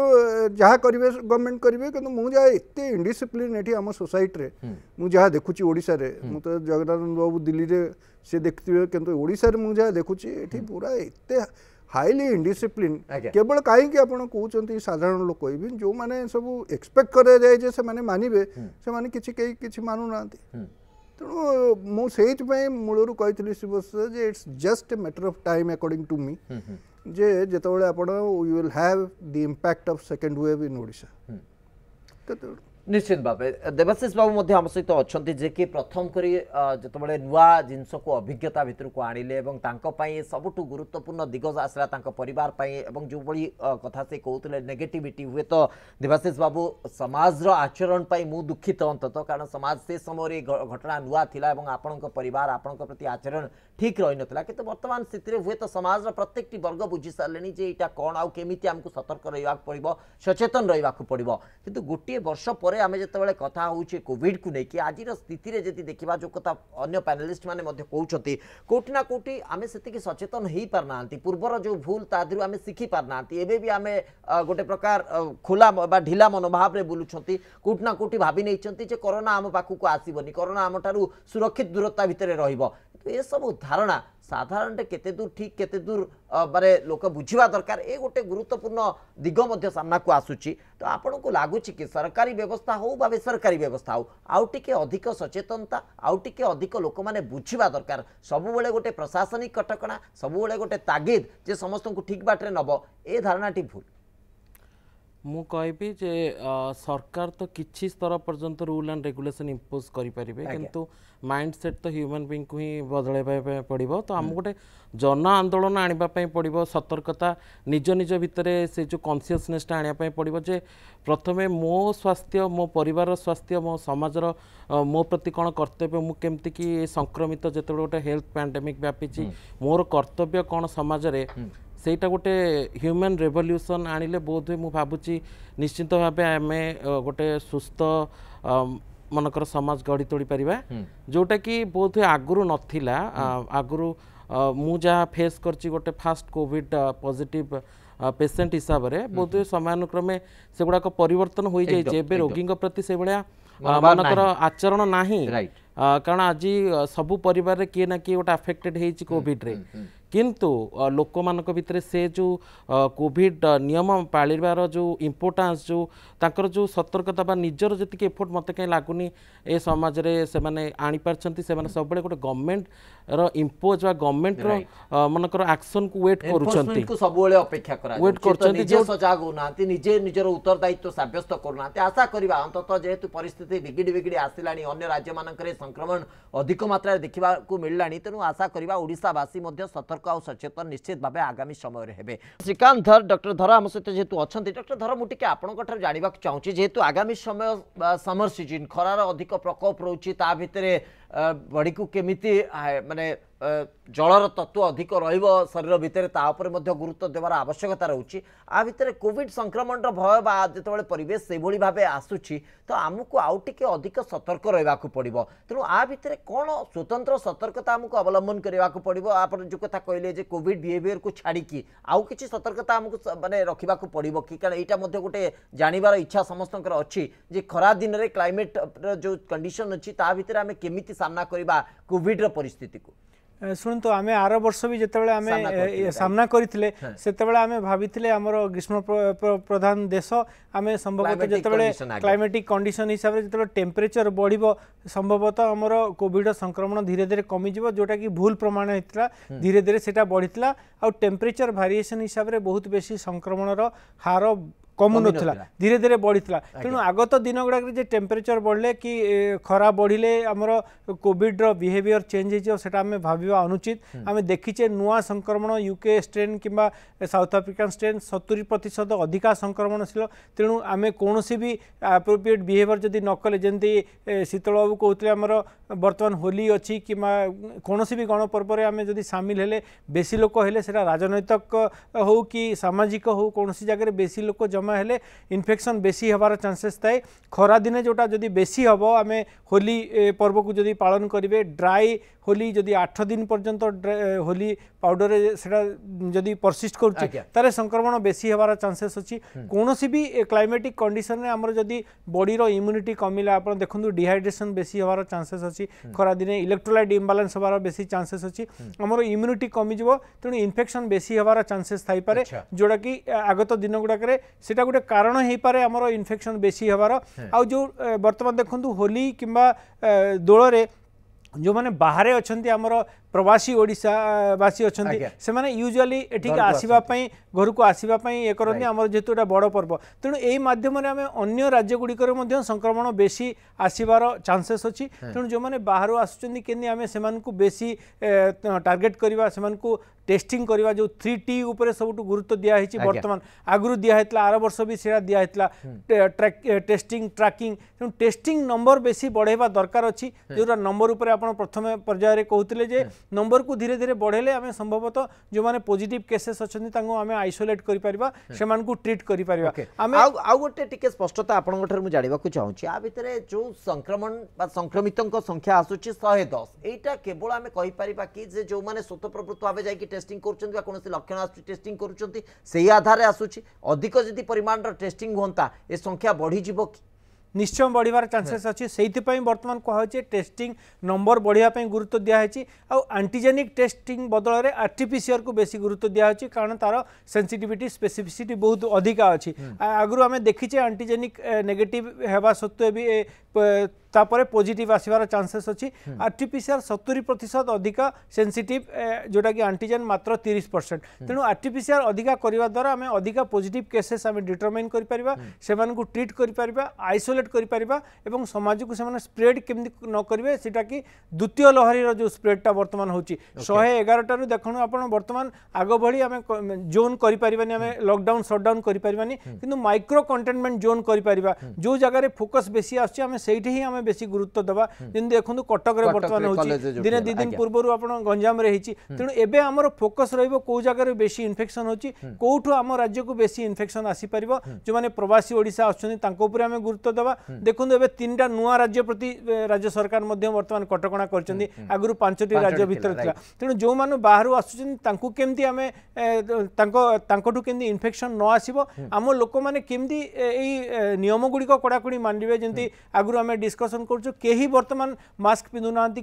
जहाँ करेंगे गवर्नमेंट करेंगे कि मुझे इनडिसीप्लीन ये आम सोसाइटे मुझे देखुचार मुझे जगन्नाथ बाबू दिल्ली में से देखे कि देखुची ये पूरा एत हाईली इनडिसीप्लीन केवल कहीं कौन साधारण लोक ये जो मैंने सब एक्सपेक्ट कराए से मानवे से मानुना तेणु मुझे मूलर कही शिवसे it's just a matter of time according to me जे जो आप will have the impact of second wave in ओडा तो নিশ্চিত ভাবে দেবাশিষ বাবু মধ্যে আমার সহ অনেক যে কি প্রথম করে যেতবে নূয় জিনিসক অভিজ্ঞতা ভিতরক আনলে এবং তাঁপাই সবুঠু গুরুত্বপূর্ণ দিগজ আসলা তাঁর পরিবার এবং যেভাবে কথা সে কৌলে নেগেটিভিটি হুয়ে তো দেবাশিষ বাবু সমাজর আচরণ পাই মু দুঃখিত অন্তত কারণ সমাজ সে সময় ঘটনা নূয় লা এবং আপনার পরিবার আপনার প্রতি আচরণ ঠিক রহিনথিলা কিন্তু বর্তমান স্থিতিরে হুয়েত সমাজর প্রত্যেকটি বর্গ বুঝি সারলেনি যে এটা কোণ আউ কেমিতি আমাকে সতর্ক রহবাক পড়ব সচেতন রহবাক পড়ব কিন্তু গোটিয়ে বর্ষ পরে আমি যেতবে কথা হচ্ছে কোভিডকু নেই আজির স্থিতিরে যদি দেখা যে কথা অন্য প্যানেলিস্ট মানে কৌঁচ কোটি না কোটি আমি সেতিকি সচেতন হয়ে পার না পূর্বর যে ভুল তা দেহ আমি শিখি পার না এবে বি আমি গোটে প্রকার খোলা বা ঢিলা মনোভাবে বুলুচ্ছেন কোটি না কোটি ভাবি নেই যে করোনা আম পাখক আসবনি করোনা আমঠার সুরক্ষিত দূরতা ভিতরে রহব কিন্তু এসব ଧାରଣା ସାଧାରଣରେ କେତେ ଦୂର ଠିକ୍ କେତେ ଦୂର ମାନେ ଲୋକ ବୁଝିବା ଦରକାର ଏ ଗୋଟେ ଗୁରୁତ୍ୱପୂର୍ଣ୍ଣ ଦିଗ ମଧ୍ୟ ସାମ୍ନାକୁ ଆସୁଛି ତ ଆପଣଙ୍କୁ ଲାଗୁଛି କି ସରକାରୀ ବ୍ୟବସ୍ଥା ହେଉ ବା ବେସରକାରୀ ବ୍ୟବସ୍ଥା ହେଉ ଆଉ ଟିକିଏ ଅଧିକ ସଚେତନତା ଆଉ ଟିକିଏ ଅଧିକ ଲୋକମାନେ ବୁଝିବା ଦରକାର ସବୁବେଳେ ଗୋଟେ ପ୍ରଶାସନିକ କଟକଣା ସବୁବେଳେ ଗୋଟେ ତାଗିଦ୍ ଯେ ସମସ୍ତଙ୍କୁ ଠିକ୍ ବାଟରେ ନେବ ଏ ଧାରଣାଟି ଭୁଲ ମୁଁ କହିବି ଯେ ସରକାର ତ କିଛି ସ୍ତର ପର୍ଯ୍ୟନ୍ତ ରୁଲ୍ ଆଣ୍ଡ ରେଗୁଲେସନ୍ ଇମ୍ପୋଜ୍ କରିପାରିବେ କିନ୍ତୁ ମାଇଣ୍ଡ ସେଟ୍ ତ ହ୍ୟୁମାନ୍ ବିଙ୍ଗକୁ ହିଁ ବଦଳାଇବା ପାଇଁ ପଡ଼ିବ ତ ଆମକୁ ଗୋଟେ ଜନ ଆନ୍ଦୋଳନ ଆଣିବା ପାଇଁ ପଡ଼ିବ ସତର୍କତା ନିଜ ନିଜ ଭିତରେ ସେ ଯେଉଁ କନସିୟସନେସ୍ଟା ଆଣିବା ପାଇଁ ପଡ଼ିବ ଯେ ପ୍ରଥମେ ମୋ ସ୍ୱାସ୍ଥ୍ୟ ମୋ ପରିବାରର ସ୍ୱାସ୍ଥ୍ୟ ମୋ ସମାଜର ମୋ ପ୍ରତି କ'ଣ କର୍ତ୍ତବ୍ୟ ମୁଁ କେମିତିକି ସଂକ୍ରମିତ ଯେତେବେଳେ ଗୋଟେ ହେଲ୍ଥ ପ୍ୟାଣ୍ଡେମିକ୍ ବ୍ୟାପିଛି ମୋର କର୍ତ୍ତବ୍ୟ କ'ଣ ସମାଜରେ ସେଇଟା ଗୋଟେ ହ୍ୟୁମାନ୍ ରେଭଲ୍ୟୁସନ୍ ଆଣିଲେ ବୋଧହୁଏ ମୁଁ ଭାବୁଛି ନିଶ୍ଚିନ୍ତ ଭାବେ ଆମେ ଗୋଟେ ସୁସ୍ଥ ମନେକର ସମାଜ ଗଢ଼ି ତୋଳିପାରିବା ଯେଉଁଟାକି ବୋଧହୁଏ ଆଗରୁ ନଥିଲା ଆଗରୁ ମୁଁ ଯାହା ଫେସ୍ କରିଛି ଗୋଟେ ଫାଷ୍ଟ କୋଭିଡ଼ ପଜିଟିଭ୍ ପେସେଣ୍ଟ ହିସାବରେ ବୋଧହୁଏ ସମୟାନୁକ୍ରମେ ସେଗୁଡ଼ାକ ପରିବର୍ତ୍ତନ ହୋଇଯାଇଛି ଏବେ ରୋଗୀଙ୍କ ପ୍ରତି ସେଭଳିଆ ମନେକର ଆଚରଣ ନାହିଁ କାରଣ ଆଜି ସବୁ ପରିବାରରେ କିଏ ନା କିଏ ଗୋଟେ ଆଫେକ୍ଟେଡ୍ ହେଇଛି କୋଭିଡ଼ରେ କିନ୍ତୁ ଲୋକମାନଙ୍କ ଭିତରେ ସେ ଯେଉଁ କୋଭିଡ଼ ନିୟମ ପାଳିବାର ଯେଉଁ ଇମ୍ପୋର୍ଟାନ୍ସ ଯେଉଁ ତାଙ୍କର ଯେଉଁ ସତର୍କତା ବା ନିଜର ଯେତିକି ଏଫୋର୍ଟ ମୋତେ କାହିଁ ଲାଗୁନି ଏ ସମାଜରେ ସେମାନେ ଆଣିପାରିଛନ୍ତି ସେମାନେ ସବୁବେଳେ ଗୋଟେ ଗଭର୍ଣ୍ଣମେଣ୍ଟ ଇମ୍ପୋଜ୍ ବା ଗଭର୍ଣ୍ଣମେଣ୍ଟର ମାନଙ୍କର ଆକ୍ସନକୁ ୱେଟ୍ କରୁଛନ୍ତି ସବୁବେଳେ ଅପେକ୍ଷା ୱେଟ୍ କରୁଛନ୍ତି ନିଜେ ସଜାଗ ହଉନାହାନ୍ତି ନିଜେ ନିଜର ଉତ୍ତରଦାୟିତ୍ୱ ସାବ୍ୟସ୍ତ କରୁନାହାନ୍ତି ଆଶା କରିବା ଅନ୍ତତଃ ଯେହେତୁ ପରିସ୍ଥିତି ବିଗିଡ଼ି ବିଗିଡ଼ି ଆସିଲାଣି ଅନ୍ୟ ରାଜ୍ୟମାନଙ୍କରେ ସଂକ୍ରମଣ ଅଧିକ ମାତ୍ରାରେ ଦେଖିବାକୁ ମିଳିଲାଣି ତେଣୁ ଆଶା କରିବା ଓଡ଼ିଶାବାସୀ ମଧ୍ୟ ସତର୍କ ଆଉ ସଚେତନ ନିଶ୍ଚିତ ଭାବେ ଆଗାମୀ ସମୟରେ ହେବେ ଶ୍ରୀକାନ୍ତ ଧର ଡକ୍ଟର ଧର ଆମ ସହିତ ଯେହେତୁ ଅଛନ୍ତି ଡକ୍ଟର ଧର ମୁଁ ଟିକେ ଆପଣଙ୍କଠାରୁ ଜାଣିବାକୁ ଚାହୁଁଛି ଯେହେତୁ ଆଗାମୀ ସମୟ ସମର ସିଜିନ୍ ଖରାର ଅଧିକ ପ୍ରକୋପ ରହୁଛି ତା ଭିତରେ बड़ी को केमिति माने ଜଳର ତତ୍ତ୍ୱ ଅଧିକ ରହିବ ଶରୀର ଭିତରେ ତା ଉପରେ ମଧ୍ୟ ଗୁରୁତ୍ୱ ଦେବାର ଆବଶ୍ୟକତା ରହୁଛି ଆ ଭିତରେ କୋଭିଡ଼ ସଂକ୍ରମଣର ଭୟ ବା ଯେତେବେଳେ ପରିବେଶ ସେଭଳି ଭାବେ ଆସୁଛି ତ ଆମକୁ ଆଉ ଟିକେ ଅଧିକ ସତର୍କ ରହିବାକୁ ପଡ଼ିବ ତେଣୁ ଆ ଭିତରେ କ'ଣ ସ୍ୱତନ୍ତ୍ର ସତର୍କତା ଆମକୁ ଅବଲମ୍ବନ କରିବାକୁ ପଡ଼ିବ ଆପଣ ଯେଉଁ କଥା କହିଲେ ଯେ କୋଭିଡ଼ ବିହେଭିଅର୍କୁ ଛାଡ଼ିକି ଆଉ କିଛି ସତର୍କତା ଆମକୁ ମାନେ ରଖିବାକୁ ପଡ଼ିବ କି କାରଣ ଏଇଟା ମଧ୍ୟ ଗୋଟେ ଜାଣିବାର ଇଚ୍ଛା ସମସ୍ତଙ୍କର ଅଛି ଯେ ଖରାଦିନରେ କ୍ଲାଇମେଟ୍ର ଯେଉଁ କଣ୍ଡିସନ୍ ଅଛି ତା ଭିତରେ ଆମେ କେମିତି ସାମ୍ନା କରିବା କୋଭିଡ଼ର ପରିସ୍ଥିତିକୁ ଶୁଣନ୍ତୁ ଆମେ ଆର ବର୍ଷ ବି ଯେତେବେଳେ ଆମେ ସାମ୍ନା କରିଥିଲେ ସେତେବେଳେ ଆମେ ଭାବିଥିଲେ ଆମର ଗ୍ରୀଷ୍ମ ପ୍ରଧାନ ଦେଶ ଆମେ ସମ୍ଭବତଃ ଯେତେବେଳେ କ୍ଲାଇମେଟିକ କଣ୍ଡିସନ ହିସାବରେ ଯେତେବେଳେ ଟେମ୍ପରେଚର ବଢ଼ିବ ସମ୍ଭବତଃ ଆମର କୋଭିଡ଼ ସଂକ୍ରମଣ ଧୀରେ ଧୀରେ କମିଯିବ ଯେଉଁଟାକି ଭୁଲ ପ୍ରମାଣ ହେଇଥିଲା ଧୀରେ ଧୀରେ ସେଇଟା ବଢ଼ିଥିଲା ଆଉ ଟେମ୍ପରେଚର ଭାରିଏସନ୍ ହିସାବରେ ବହୁତ ବେଶୀ ସଂକ୍ରମଣର ହାର कमुन धीरे धीरे बढ़ी तेणु आगत दिन गुड़ाक टेम्परेचर बढ़ले कि खरा बढ़े आमर कॉविड्र बिहेयर चेंज होता आम भाव अनुचित आम देखीचे नुआ संक्रमण युके स्ट्रेन कि साउथ आफ्रिकन स्ट्रेन सतुरी प्रतिशत अधिका संक्रमणशील तेणु आम कौन भी आप्रोप्रिएट बिहेयर जदि नक शीतल बाबू कहते आमर बर्तमान होली अच्छी कि कौन भी गणपर्व आम जब सामिल है बेसी लोक हेल्ला राजनैतिक हूँ कि सामाजिक हूँ कौन जगह बेसी लोक जमा समय हेले इनफेक्शन बेसी हबार चांसेस थाए खरा दिने जोटा जदि बेसी हबो आमे होली पर्व को जदि पालन करिवे ड्राई হোলি যদি আঠ দিন পর্যন্ত হোলি পাউডর সেটা যদি পরসিস্ট করছে তাহলে সংক্রমণ বেশি হবার চান্সেস অছি কোণী বি ক্লাইমেটিক কন্ডিশনে আমার যদি বডির ইম্যুনিটি কমিলা আপনার দেখুন ডিহাইড্রেসন বেশি হবার চান্সেস অছি খরাদিনে ইলেকট্রোলাইট ইম্বালান্স হবার বেশি চান্সেস অছি আমার ইম্যুনিটি কমিযোগ তেমন ইনফেকশন বেশি হবার চান্সেস থাইপরে যোটা কি আগত দিন গুড়াকরে সেটা গোটে কারণ হইপারে আমার ইনফেকশন বেশি হবার আউ যে বর্তমান দেখুন হোলি কিংবা দোলরে ଯେଉଁମାନେ ବାହାରେ ଅଛନ୍ତି ଆମର ପ୍ରବାସୀ ଓଡ଼ିଶାବାସୀ ଅଛନ୍ତି ସେମାନେ ୟୁଜୁଆଲି ଏଠିକି ଆସିବା ପାଇଁ ଘରକୁ ଆସିବା ପାଇଁ ଇଏ କରନ୍ତି ଆମର ଯେହେତୁ ଏଇଟା ବଡ଼ ପର୍ବ ତେଣୁ ଏଇ ମାଧ୍ୟମରେ ଆମେ ଅନ୍ୟ ରାଜ୍ୟଗୁଡ଼ିକରେ ମଧ୍ୟ ସଂକ୍ରମଣ ବେଶୀ ଆସିବାର ଚାନ୍ସେସ୍ ଅଛି ତେଣୁ ଯେଉଁମାନେ ବାହାରୁ ଆସୁଛନ୍ତି କେମିତି ଆମେ ସେମାନଙ୍କୁ ବେଶୀ ଟାର୍ଗେଟ୍ କରିବା ସେମାନଙ୍କୁ টেস্টিং করা যে থ্রি টি উপরে সবুঠু গুরুত্ব দিয়া হয়েছে বর্তমান আগর দিয়া হয়েছিল আর বর্ষ বি সেটা দিয়া হয়েছিল টেস্টিং ট্রাকিং তেমন টেস্টিং নম্বর বেশি বড়াইবা দরকার অছি যেটা নম্বর উপরে আপনার প্রথমে পর্যায়ে কৌলে যে নম্বরকু ধীরে ধীরে বড়াইলে আমি সম্ভবত যে পজিটিভ কেসেস অনেক তাঙ্কু আমি আইসোলেট করে পারিবা সেমানকু ট্রিট করে পারিবা আমি আউ আউ গটে টিকে স্পষ্টতা আপনার ঠার মু জানিবাকু চাহুছি আ ভিতরে যে সংক্রমণ বা সংক্রমিতঙ্ক সংখ্যা আসুচি 110 এইটা কেবল আমি কই পারিবা কি যে যে মানে স্বতঃপ্রবৃত্ত ভাবে যাই কি টেস্টিং করছেন বা কোণী লক্ষণ আসুচি টেস্টিং করছেন সেই আধারে আসুচি অধিক যদি পরিমাণর টেস্টিং হুঁতা এ সংখ্যা বড়িযোগ কি নিশ্চয় বড়িবার চান্সেস অছি সেইপাই বর্তমান কুহাচ্ছে টেস্টিং নম্বর বড়া গুরুত্ব দিয়া হয়েছে আন্টিজেনিক টেস্টিং বদলরে আর্টিপিসিআর কু বেশি গুরুত্ব দিয়া হচ্ছে কারণ তার সেনসিটিভিটি স্পেসিফিসিটি বহুত অধিকা অছি আগর আমি দেখিছে আন্টিজেনিক নেগেটিভ হওয়া সত্ত্বে বি तापर पॉजिटिव आसवर चान्सेस अच्छी आरटीपीसीआर सतुरी प्रतिशत अधिक सेनसीटिव जोटा कि आंटीजेन मात्र तीस परसेंट तेणु आरटीपीसीआर अधिका करने द्वारा आम अधिक पजिट केसेस आम डिटरमाइन कर ट्रिट कर आइसोलेट कर समाज को स्प्रेड केमी न करेंगे सेटा कि द्वितीय लहरीर जो स्प्रेडटा बर्तमान होती शहे एगारटू देखु आप बर्तमान आग भाई आम जोन करें लकडाउन सटडाउन करें कि माइक्रो कंटेनमेंट जोन करें जो जगार फोकस बेसी आसमें से आम ଆମେ ବେଶୀ ଗୁରୁତ୍ୱ ଦେବା ଯେମିତି ଦେଖନ୍ତୁ କଟକରେ ବର୍ତ୍ତମାନ ହେଉଛି ଦିନେ ଦୁଇ ଦିନ ପୂର୍ବରୁ ଆପଣ ଗଞ୍ଜାମରେ ହେଇଛି ତେଣୁ ଏବେ ଆମର ଫୋକସ୍ ରହିବ କେଉଁ ଜାଗାରେ ବେଶୀ ଇନଫେକ୍ସନ୍ ହେଉଛି କେଉଁଠୁ ଆମ ରାଜ୍ୟକୁ ବେଶୀ ଇନଫେକ୍ସନ୍ ଆସିପାରିବ ଯେଉଁମାନେ ପ୍ରବାସୀ ଓଡ଼ିଶା ଆସୁଛନ୍ତି ତାଙ୍କ ଉପରେ ଆମେ ଗୁରୁତ୍ୱ ଦେବା ଦେଖନ୍ତୁ ଏବେ ତିନିଟା ନୂଆ ରାଜ୍ୟ ପ୍ରତି ରାଜ୍ୟ ସରକାର ମଧ୍ୟ ବର୍ତ୍ତମାନ କଟକଣା କରିଛନ୍ତି ଆଗରୁ ପାଞ୍ଚଟି ରାଜ୍ୟ ଭିତରେ ଥିଲା ତେଣୁ ଯେଉଁମାନେ ବାହାରୁ ଆସୁଛନ୍ତି ତାଙ୍କୁ କେମିତି ଆମେ ତାଙ୍କ ତାଙ୍କଠୁ କେମିତି ଇନଫେକ୍ସନ୍ ନ ଆସିବ ଆମ ଲୋକମାନେ କେମିତି ଏଇ ନିୟମଗୁଡ଼ିକ କଡ଼ାକଡ଼ି ମାନିବେ ଯେମିତି ଆଗରୁ ଆମେ ଡିସ୍କସ୍ प्रशासन करूँ के ही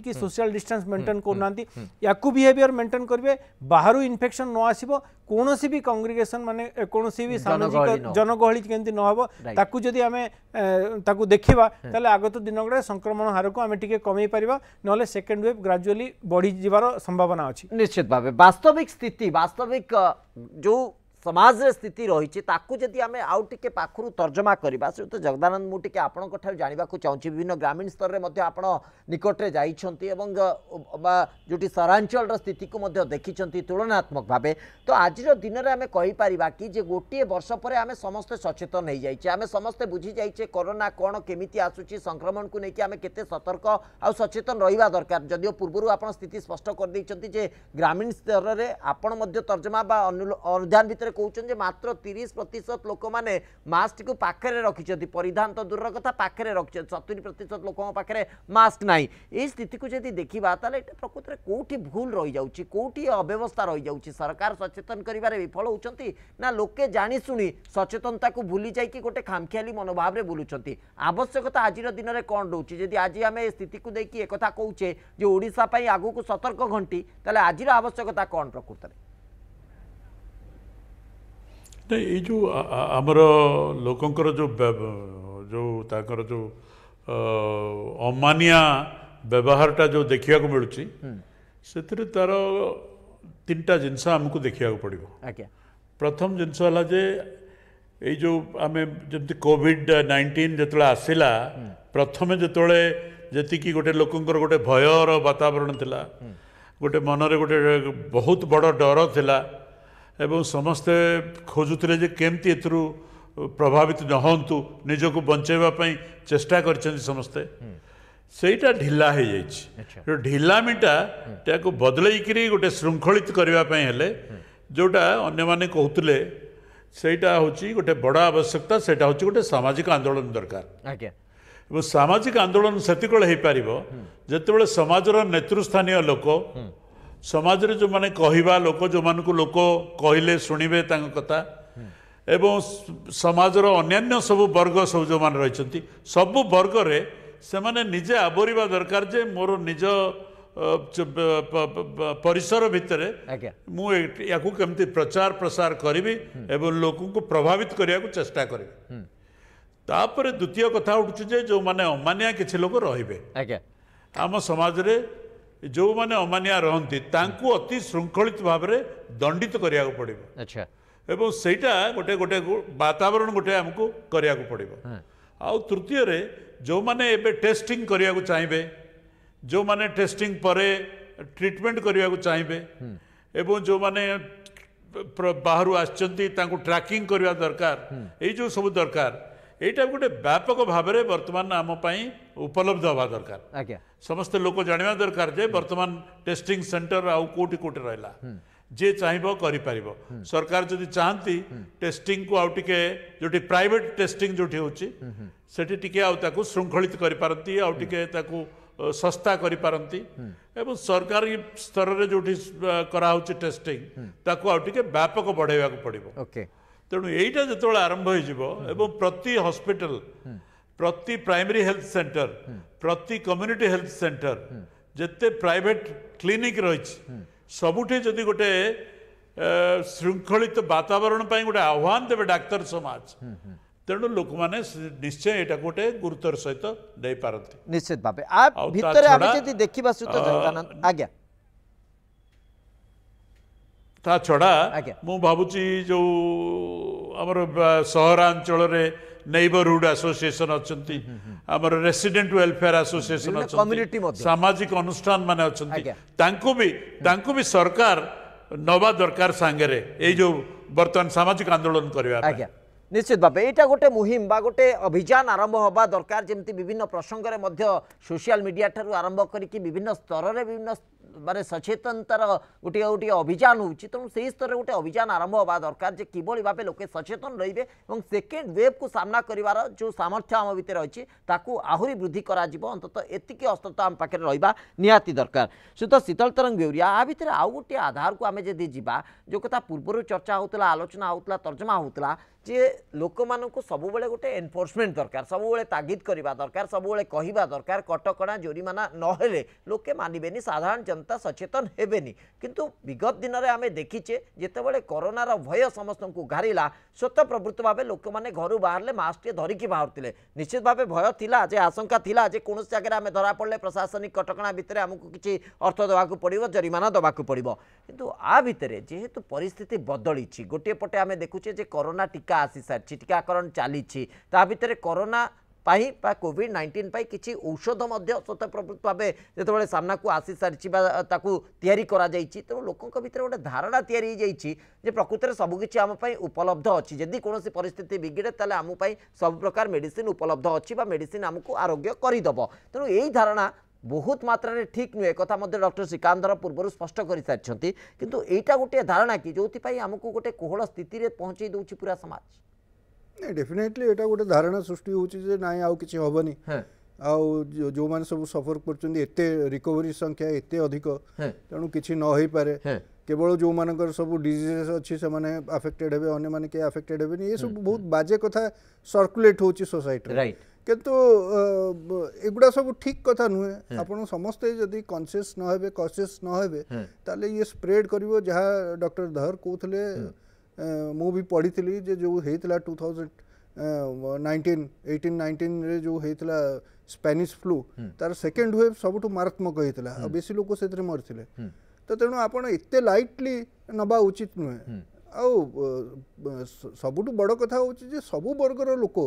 कि सोशियाल डिस्टान्स मेन्टेन करना या बिहेयर मेन्टेन करेंगे बाहर इनफेक्शन न आसो कौन भी कंग्रिगेसन मान कौन भी सामाजिक जनगहली कमी न हो देखा तो आगत दिन गुड़ा संक्रमण हार को आम टे कम सेकेंड ओव ग्राजुअली बढ़ी जबार संभावना अच्छी निश्चित भाव वास्तविक स्थिति वास्तविक जो ସମାଜରେ ସ୍ଥିତି ରହିଛି ତାକୁ ଯଦି ଆମେ ଆଉ ଟିକେ ପାଖରୁ ତର୍ଜମା କରିବା ସେ ତ ଜଗଦାନନ୍ଦ ମୁଁ ଟିକେ ଆପଣଙ୍କ ଠାରୁ ଜାଣିବାକୁ ଚାହୁଁଛି ବିଭିନ୍ନ ଗ୍ରାମୀଣ ସ୍ତରରେ ମଧ୍ୟ ଆପଣ ନିକଟରେ ଯାଇଛନ୍ତି ଏବଂ ବା ଯେଉଁଠି ସହରାଞ୍ଚଳର ସ୍ଥିତିକୁ ମଧ୍ୟ ଦେଖିଛନ୍ତି ତୁଳନାତ୍ମକ ଭାବେ ତ ଆଜିର ଦିନରେ ଆମେ କହିପାରିବା କି ଯେ ଗୋଟିଏ ବର୍ଷ ପରେ ଆମେ ସମସ୍ତେ ସଚେତନ ହେଇଯାଇଛେ ଆମେ ସମସ୍ତେ ବୁଝିଯାଇଛେ କରୋନା କ'ଣ କେମିତି ଆସୁଛି ସଂକ୍ରମଣକୁ ନେଇକି ଆମେ କେତେ ସତର୍କ ଆଉ ସଚେତନ ରହିବା ଦରକାର ଯଦିଓ ପୂର୍ବରୁ ଆପଣ ସ୍ଥିତି ସ୍ପଷ୍ଟ କରିଦେଇଛନ୍ତି ଯେ ଗ୍ରାମୀଣ ସ୍ତରରେ ଆପଣ ମଧ୍ୟ ତର୍ଜମା ବା ଅନୁଧ୍ୟାନ ଭିତରେ ভিতরে কৌন যে মাত্র তিরিশ প্রতিশত লোক মানে মাস্কটি পাখে রাখি পরিধান তো দূর কথা পাখে রাখি সতুরি প্রতিশত লোক পাখে মাস্ক নাই এই স্থিতি যদি দেখা তাহলে এটা প্রকৃতরে কোটি ভুল রয়ে যাচ্ছে কোটি অব্যবস্থা রয়ে যাচ্ছে সরকার সচেতন করবার বিফল হচ্ছেন না লোকে জাশুনি সচেতনতা ভুলি যাই গোটে খামখিয়ালি মনোভাবে বুলুচার আবশ্যকতা আজির দিনের কণ রয়েছে যদি আজি আমি স্থিতি দেখি একথা কৌছে যে ওড়শা আগুক সতর্ক ঘণ্টি তাহলে আজির আবশ্যকতা কণ প্রকৃতরে ନାଇଁ ଏଇ ଯେଉଁ ଆମର ଲୋକଙ୍କର ଯେଉଁ ଯେଉଁ ତାଙ୍କର ଯେଉଁ ଅମାନିଆ ବ୍ୟବହାରଟା ଯେଉଁ ଦେଖିବାକୁ ମିଳୁଛି ସେଥିରେ ତା'ର ତିନିଟା ଜିନିଷ ଆମକୁ ଦେଖିବାକୁ ପଡ଼ିବ ଆଜ୍ଞା ପ୍ରଥମ ଜିନିଷ ହେଲା ଯେ ଏଇ ଯେଉଁ ଆମେ ଯେମିତି କୋଭିଡ଼ ନାଇଣ୍ଟିନ୍ ଯେତେବେଳେ ଆସିଲା ପ୍ରଥମେ ଯେତେବେଳେ ଯେତିକି ଗୋଟେ ଲୋକଙ୍କର ଗୋଟେ ଭୟର ବାତାବରଣ ଥିଲା ଗୋଟେ ମନରେ ଗୋଟେ ବହୁତ ବଡ଼ ଡର ଥିଲା ଏବଂ ସମସ୍ତେ ଖୋଜୁଥିଲେ ଯେ କେମିତି ଏଥିରୁ ପ୍ରଭାବିତ ନ ହୁଅନ୍ତୁ ନିଜକୁ ବଞ୍ଚାଇବା ପାଇଁ ଚେଷ୍ଟା କରିଛନ୍ତି ସମସ୍ତେ ସେଇଟା ଢିଲା ହେଇଯାଇଛି ଢିଲାମିଟା ତାକୁ ବଦଳେଇକିରି ଗୋଟେ ଶୃଙ୍ଖଳିତ କରିବା ପାଇଁ ହେଲେ ଯେଉଁଟା ଅନ୍ୟମାନେ କହୁଥିଲେ ସେଇଟା ହେଉଛି ଗୋଟେ ବଡ଼ ଆବଶ୍ୟକତା ସେଇଟା ହେଉଛି ଗୋଟେ ସାମାଜିକ ଆନ୍ଦୋଳନ ଦରକାର ଆଜ୍ଞା ଏବଂ ସାମାଜିକ ଆନ୍ଦୋଳନ ସେତିକବେଳେ ହେଇପାରିବ ଯେତେବେଳେ ସମାଜର ନେତୃସ୍ଥାନୀୟ ଲୋକ ସମାଜରେ ଯେଉଁମାନେ କହିବା ଲୋକ ଯେଉଁମାନଙ୍କୁ ଲୋକ କହିଲେ ଶୁଣିବେ ତାଙ୍କ କଥା ଏବଂ ସମାଜର ଅନ୍ୟାନ୍ୟ ସବୁ ବର୍ଗ ସବୁ ଯେଉଁମାନେ ରହିଛନ୍ତି ସବୁ ବର୍ଗରେ ସେମାନେ ନିଜେ ଆବରିବା ଦରକାର ଯେ ମୋର ନିଜ ପରିସର ଭିତରେ ଆଜ୍ଞା ମୁଁ ୟାକୁ କେମିତି ପ୍ରଚାର ପ୍ରସାର କରିବି ଏବଂ ଲୋକଙ୍କୁ ପ୍ରଭାବିତ କରିବାକୁ ଚେଷ୍ଟା କରିବି ତାପରେ ଦ୍ୱିତୀୟ କଥା ଉଠୁଛି ଯେ ଯେଉଁମାନେ ଅମାନିଆ କିଛି ଲୋକ ରହିବେ ଆଜ୍ଞା ଆମ ସମାଜରେ ଯେଉଁମାନେ ଅମାନିଆ ରହନ୍ତି ତାଙ୍କୁ ଅତି ଶୃଙ୍ଖଳିତ ଭାବରେ ଦଣ୍ଡିତ କରିବାକୁ ପଡ଼ିବ ଆଚ୍ଛା ଏବଂ ସେଇଟା ଗୋଟେ ଗୋଟେ ବାତାବରଣ ଗୋଟେ ଆମକୁ କରିବାକୁ ପଡ଼ିବ ଆଉ ତୃତୀୟରେ ଯେଉଁମାନେ ଏବେ ଟେଷ୍ଟିଂ କରିବାକୁ ଚାହିଁବେ ଯେଉଁମାନେ ଟେଷ୍ଟିଂ ପରେ ଟ୍ରିଟମେଣ୍ଟ କରିବାକୁ ଚାହିଁବେ ଏବଂ ଯେଉଁମାନେ ବାହାରୁ ଆସିଛନ୍ତି ତାଙ୍କୁ ଟ୍ରାକିଂ କରିବା ଦରକାର ଏଇ ଯେଉଁ ସବୁ ଦରକାର এইটা গোটে ব্যাপক ভাবে বর্তমান আমি উপলব্ধ হওয়া দরকার সমস্ত লোক জাঁয়া দরকার যে বর্তমান টেস্টিং সেন্টর আউটি কোটি রহলা যে চাইব করিপার সরকার যদি চাহান্তি টেস্টিং কু আউ টিকে যেটি প্রাইভেট টেস্টিং যেটি হচ্ছে সেটি টিকে আউ তাকু শৃঙ্খলিত করিপারতি আউ টিকে তাকু ଶସ୍ତା କରିପାରନ୍ତି ଏବଂ ସରକାରୀ ସ୍ତରରେ ଯେଉଁଠି କରାହେଉଛି ଟେଷ୍ଟିଂ ତାକୁ ଆଉ ଟିକେ ବ୍ୟାପକ ବଢ଼େଇବାକୁ ପଡ଼ିବ ଓକେ ତେଣୁ ଏଇଟା ଯେତେବେଳେ ଆରମ୍ଭ ହେଇଯିବ ଏବଂ ପ୍ରତି ହସ୍ପିଟାଲ ପ୍ରତି ପ୍ରାଇମେରୀ ହେଲ୍ଥ ସେଣ୍ଟର ପ୍ରତି କମ୍ୟୁନିଟି ହେଲ୍ଥ ସେଣ୍ଟର ଯେତେ ପ୍ରାଇଭେଟ୍ କ୍ଲିନିକ୍ ରହିଛି ସବୁଠି ଯଦି ଗୋଟେ ଶୃଙ୍ଖଳିତ ବାତାବରଣ ପାଇଁ ଗୋଟେ ଆହ୍ୱାନ ଦେବେ ଡାକ୍ତର ସମାଜ ତେଣୁ ଲୋକମାନେ ନିଶ୍ଚୟ ଏଇଟାକୁ ଗୋଟେ ଗୁରୁତ୍ୱର ସହିତ ନେଇପାରନ୍ତି ନିଶ୍ଚିତ ଭାବେ ଆ ଭିତରେ ଆମେ ଯଦି ଦେଖିବା ସୁତ ଆଜ୍ଞା ତା ଛଡ଼ା ମୁଁ ଭାବୁଛି ଯେଉଁ ଆମର ସହରାଞ୍ଚଳରେ ନେଇବରହୁଡ୍ ଆସୋସିଏସନ୍ ଅଛନ୍ତି ଆମର ରେସିଡେଣ୍ଟ ୱେଲଫେୟାର ଆସୋସିଏସନ୍ ଅଛନ୍ତି ସାମାଜିକ ଅନୁଷ୍ଠାନ ମାନେ ଅଛନ୍ତି ତାଙ୍କୁ ବି ତାଙ୍କୁ ବି ସରକାର ନବା ଦରକାର ସାଙ୍ଗରେ ଏଇ ଯେଉଁ ବର୍ତ୍ତମାନ ସାମାଜିକ ଆନ୍ଦୋଳନ କରିବା ଆଜ୍ଞା নিশ্চিত ভাবে এটা গোটে মুহিম বা গোটে অভিযান আরম্ভ হওয়া দরকার যেমি বিভিন্ন প্রসঙ্গে মধ্য সোশিয়াল মিডিয়া ଆରମ୍ଭ କରିକି ବିଭିନ୍ନ ସ୍ତରରେ ବିଭିନ୍ନ ମାନେ ସଚେତନତାର ଗୋଟିଏ ଗୋଟିଏ ଅଭିଯାନ ହେଉଛି ତେଣୁ ସେହି ସ୍ତରରେ ଗୋଟେ ଅଭିଯାନ ଆରମ୍ଭ ହେବା ଦରକାର ଯେ କିଭଳି ଭାବେ ଲୋକେ ସଚେତନ ରହିବେ ଏବଂ ସେକେଣ୍ଡ ୱେଭ୍କୁ ସାମ୍ନା କରିବାର ଯେଉଁ ସାମର୍ଥ୍ୟ ଆମ ଭିତରେ ଅଛି ତାକୁ ଆହୁରି ବୃଦ୍ଧି କରାଯିବ ଅନ୍ତତଃ ଏତିକି ଅସ୍ତ୍ରତା ଆମ ପାଖରେ ରହିବା ନିହାତି ଦରକାର ସହିତ ଶୀତଳ ତରଙ୍ଗ ବେଉରିଆ ଆ ଭିତରେ ଆଉ ଗୋଟିଏ ଆଧାରକୁ ଆମେ ଯଦି ଯିବା ଯେଉଁ କଥା ପୂର୍ବରୁ ଚର୍ଚ୍ଚା ହେଉଥିଲା ଆଲୋଚନା ହେଉଥିଲା ତର୍ଜମା ହେଉଥିଲା ଯେ ଲୋକମାନଙ୍କୁ ସବୁବେଳେ ଗୋଟେ ଏନଫୋର୍ସମେଣ୍ଟ ଦରକାର ସବୁବେଳେ ତାଗିଦ କରିବା ଦରକାର ସବୁବେଳେ କହିବା ଦରକାର କଟକଣା ଜୋରିମାନା ନହେଲେ ଲୋକେ ମାନିବେନି ସାଧାରଣ जनता सचेतन हेनी किंतु विगत दिन में आम देखीचे जितेबाला करोनार भय समस्त को घारा स्वतः प्रवृत्त भाव लोक मैंने घर बाहर मास्क धरिकी बाहर निश्चित भाव भय था जे आशंका था जे कौन जगह आम धरा पड़े प्रशासनिक कटका भितर आमको किसी अर्थ देवाक पड़ो जरिमाना देवाक पड़ो कि आ भितर जेहेतु परिस्थिति बदली गोटे पटे आम देखुचे जे करोना टीका आसी सारी टीकाकरण चली ता भितर करोना ପାଇଁ ବା କୋଭିଡ଼ ନାଇଣ୍ଟିନ୍ ପାଇଁ କିଛି ଔଷଧ ମଧ୍ୟ ସ୍ୱତଃପ୍ରବୃତ୍ତ ଭାବେ ଯେତେବେଳେ ସାମ୍ନାକୁ ଆସିସାରିଛି ବା ତାକୁ ତିଆରି କରାଯାଇଛି ତେଣୁ ଲୋକଙ୍କ ଭିତରେ ଗୋଟେ ଧାରଣା ତିଆରି ହୋଇଯାଇଛି ଯେ ପ୍ରକୃତରେ ସବୁକିଛି ଆମ ପାଇଁ ଉପଲବ୍ଧ ଅଛି ଯଦି କୌଣସି ପରିସ୍ଥିତି ବିଗିଡ଼େ ତାହେଲେ ଆମ ପାଇଁ ସବୁ ପ୍ରକାର ମେଡ଼ିସିନ୍ ଉପଲବ୍ଧ ଅଛି ବା ମେଡ଼ିସିନ୍ ଆମକୁ ଆରୋଗ୍ୟ କରିଦେବ ତେଣୁ ଏଇ ଧାରଣା ବହୁତ ମାତ୍ରାରେ ଠିକ୍ ନୁହେଁ କଥା ମଧ୍ୟ ଡକ୍ଟର ଶ୍ରୀକାନ୍ତର ପୂର୍ବରୁ ସ୍ପଷ୍ଟ କରିସାରିଛନ୍ତି କିନ୍ତୁ ଏଇଟା ଗୋଟିଏ ଧାରଣା କି ଯେଉଁଥିପାଇଁ ଆମକୁ ଗୋଟେ କୋହଳ ସ୍ଥିତିରେ ପହଞ୍ଚାଇ ଦେଉଛି ପୁରା ସମାଜ नहीं डेफिनेटली एटा गोटे धारणा सृष्टि हो ना नाही आउ किछ होबनी हां आउ जो मैंने सब सफर करते रिकवरी संख्या एत अधिक हाँ। तेणु किछ नई पारे हाँ। केवल जो मान सब डिजीजेस अछि से माने अफेक्टेड हेबे अन्य माने के अफेक्टेड हेबे ये सब बहुत बाजे कथा सर्कुलेट हो सोसाइटी राइट किंतु एगुडा सब ठीक कथा नुहे आप समस्त यदि कॉन्शियस न हेबे ये स्प्रेड करिवो डर धर कोथले ମୁଁ ବି ପଢ଼ିଥିଲି ଯେ ଯେଉଁ ହେଇଥିଲା ଟୁ ଥାଉଜେଣ୍ଡ ନାଇଣ୍ଟିନ୍ ଏଇଟିନ୍ ନାଇଣ୍ଟିନ୍ରେ ଯେଉଁ ହେଇଥିଲା ସ୍ପାନିଶ ଫ୍ଲୁ ତାର ସେକେଣ୍ଡ ୱେଭ୍ ସବୁଠୁ ମାରାତ୍ମକ ହେଇଥିଲା ଆଉ ବେଶୀ ଲୋକ ସେଥିରେ ମରିଥିଲେ ତ ତେଣୁ ଆପଣ ଏତେ ଲାଇଟଲି ନେବା ଉଚିତ ନୁହେଁ ଆଉ ସବୁଠୁ ବଡ଼ କଥା ହେଉଛି ଯେ ସବୁ ବର୍ଗର ଲୋକ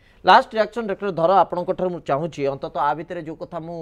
ଲାଷ୍ଟ ରିଆକ୍ସନ୍ ଡକ୍ଟର ଧର ଆପଣଙ୍କଠାରୁ ମୁଁ ଚାହୁଁଛି ଅନ୍ତତଃ ଆ ଭିତରେ ଯେଉଁ କଥା ମୁଁ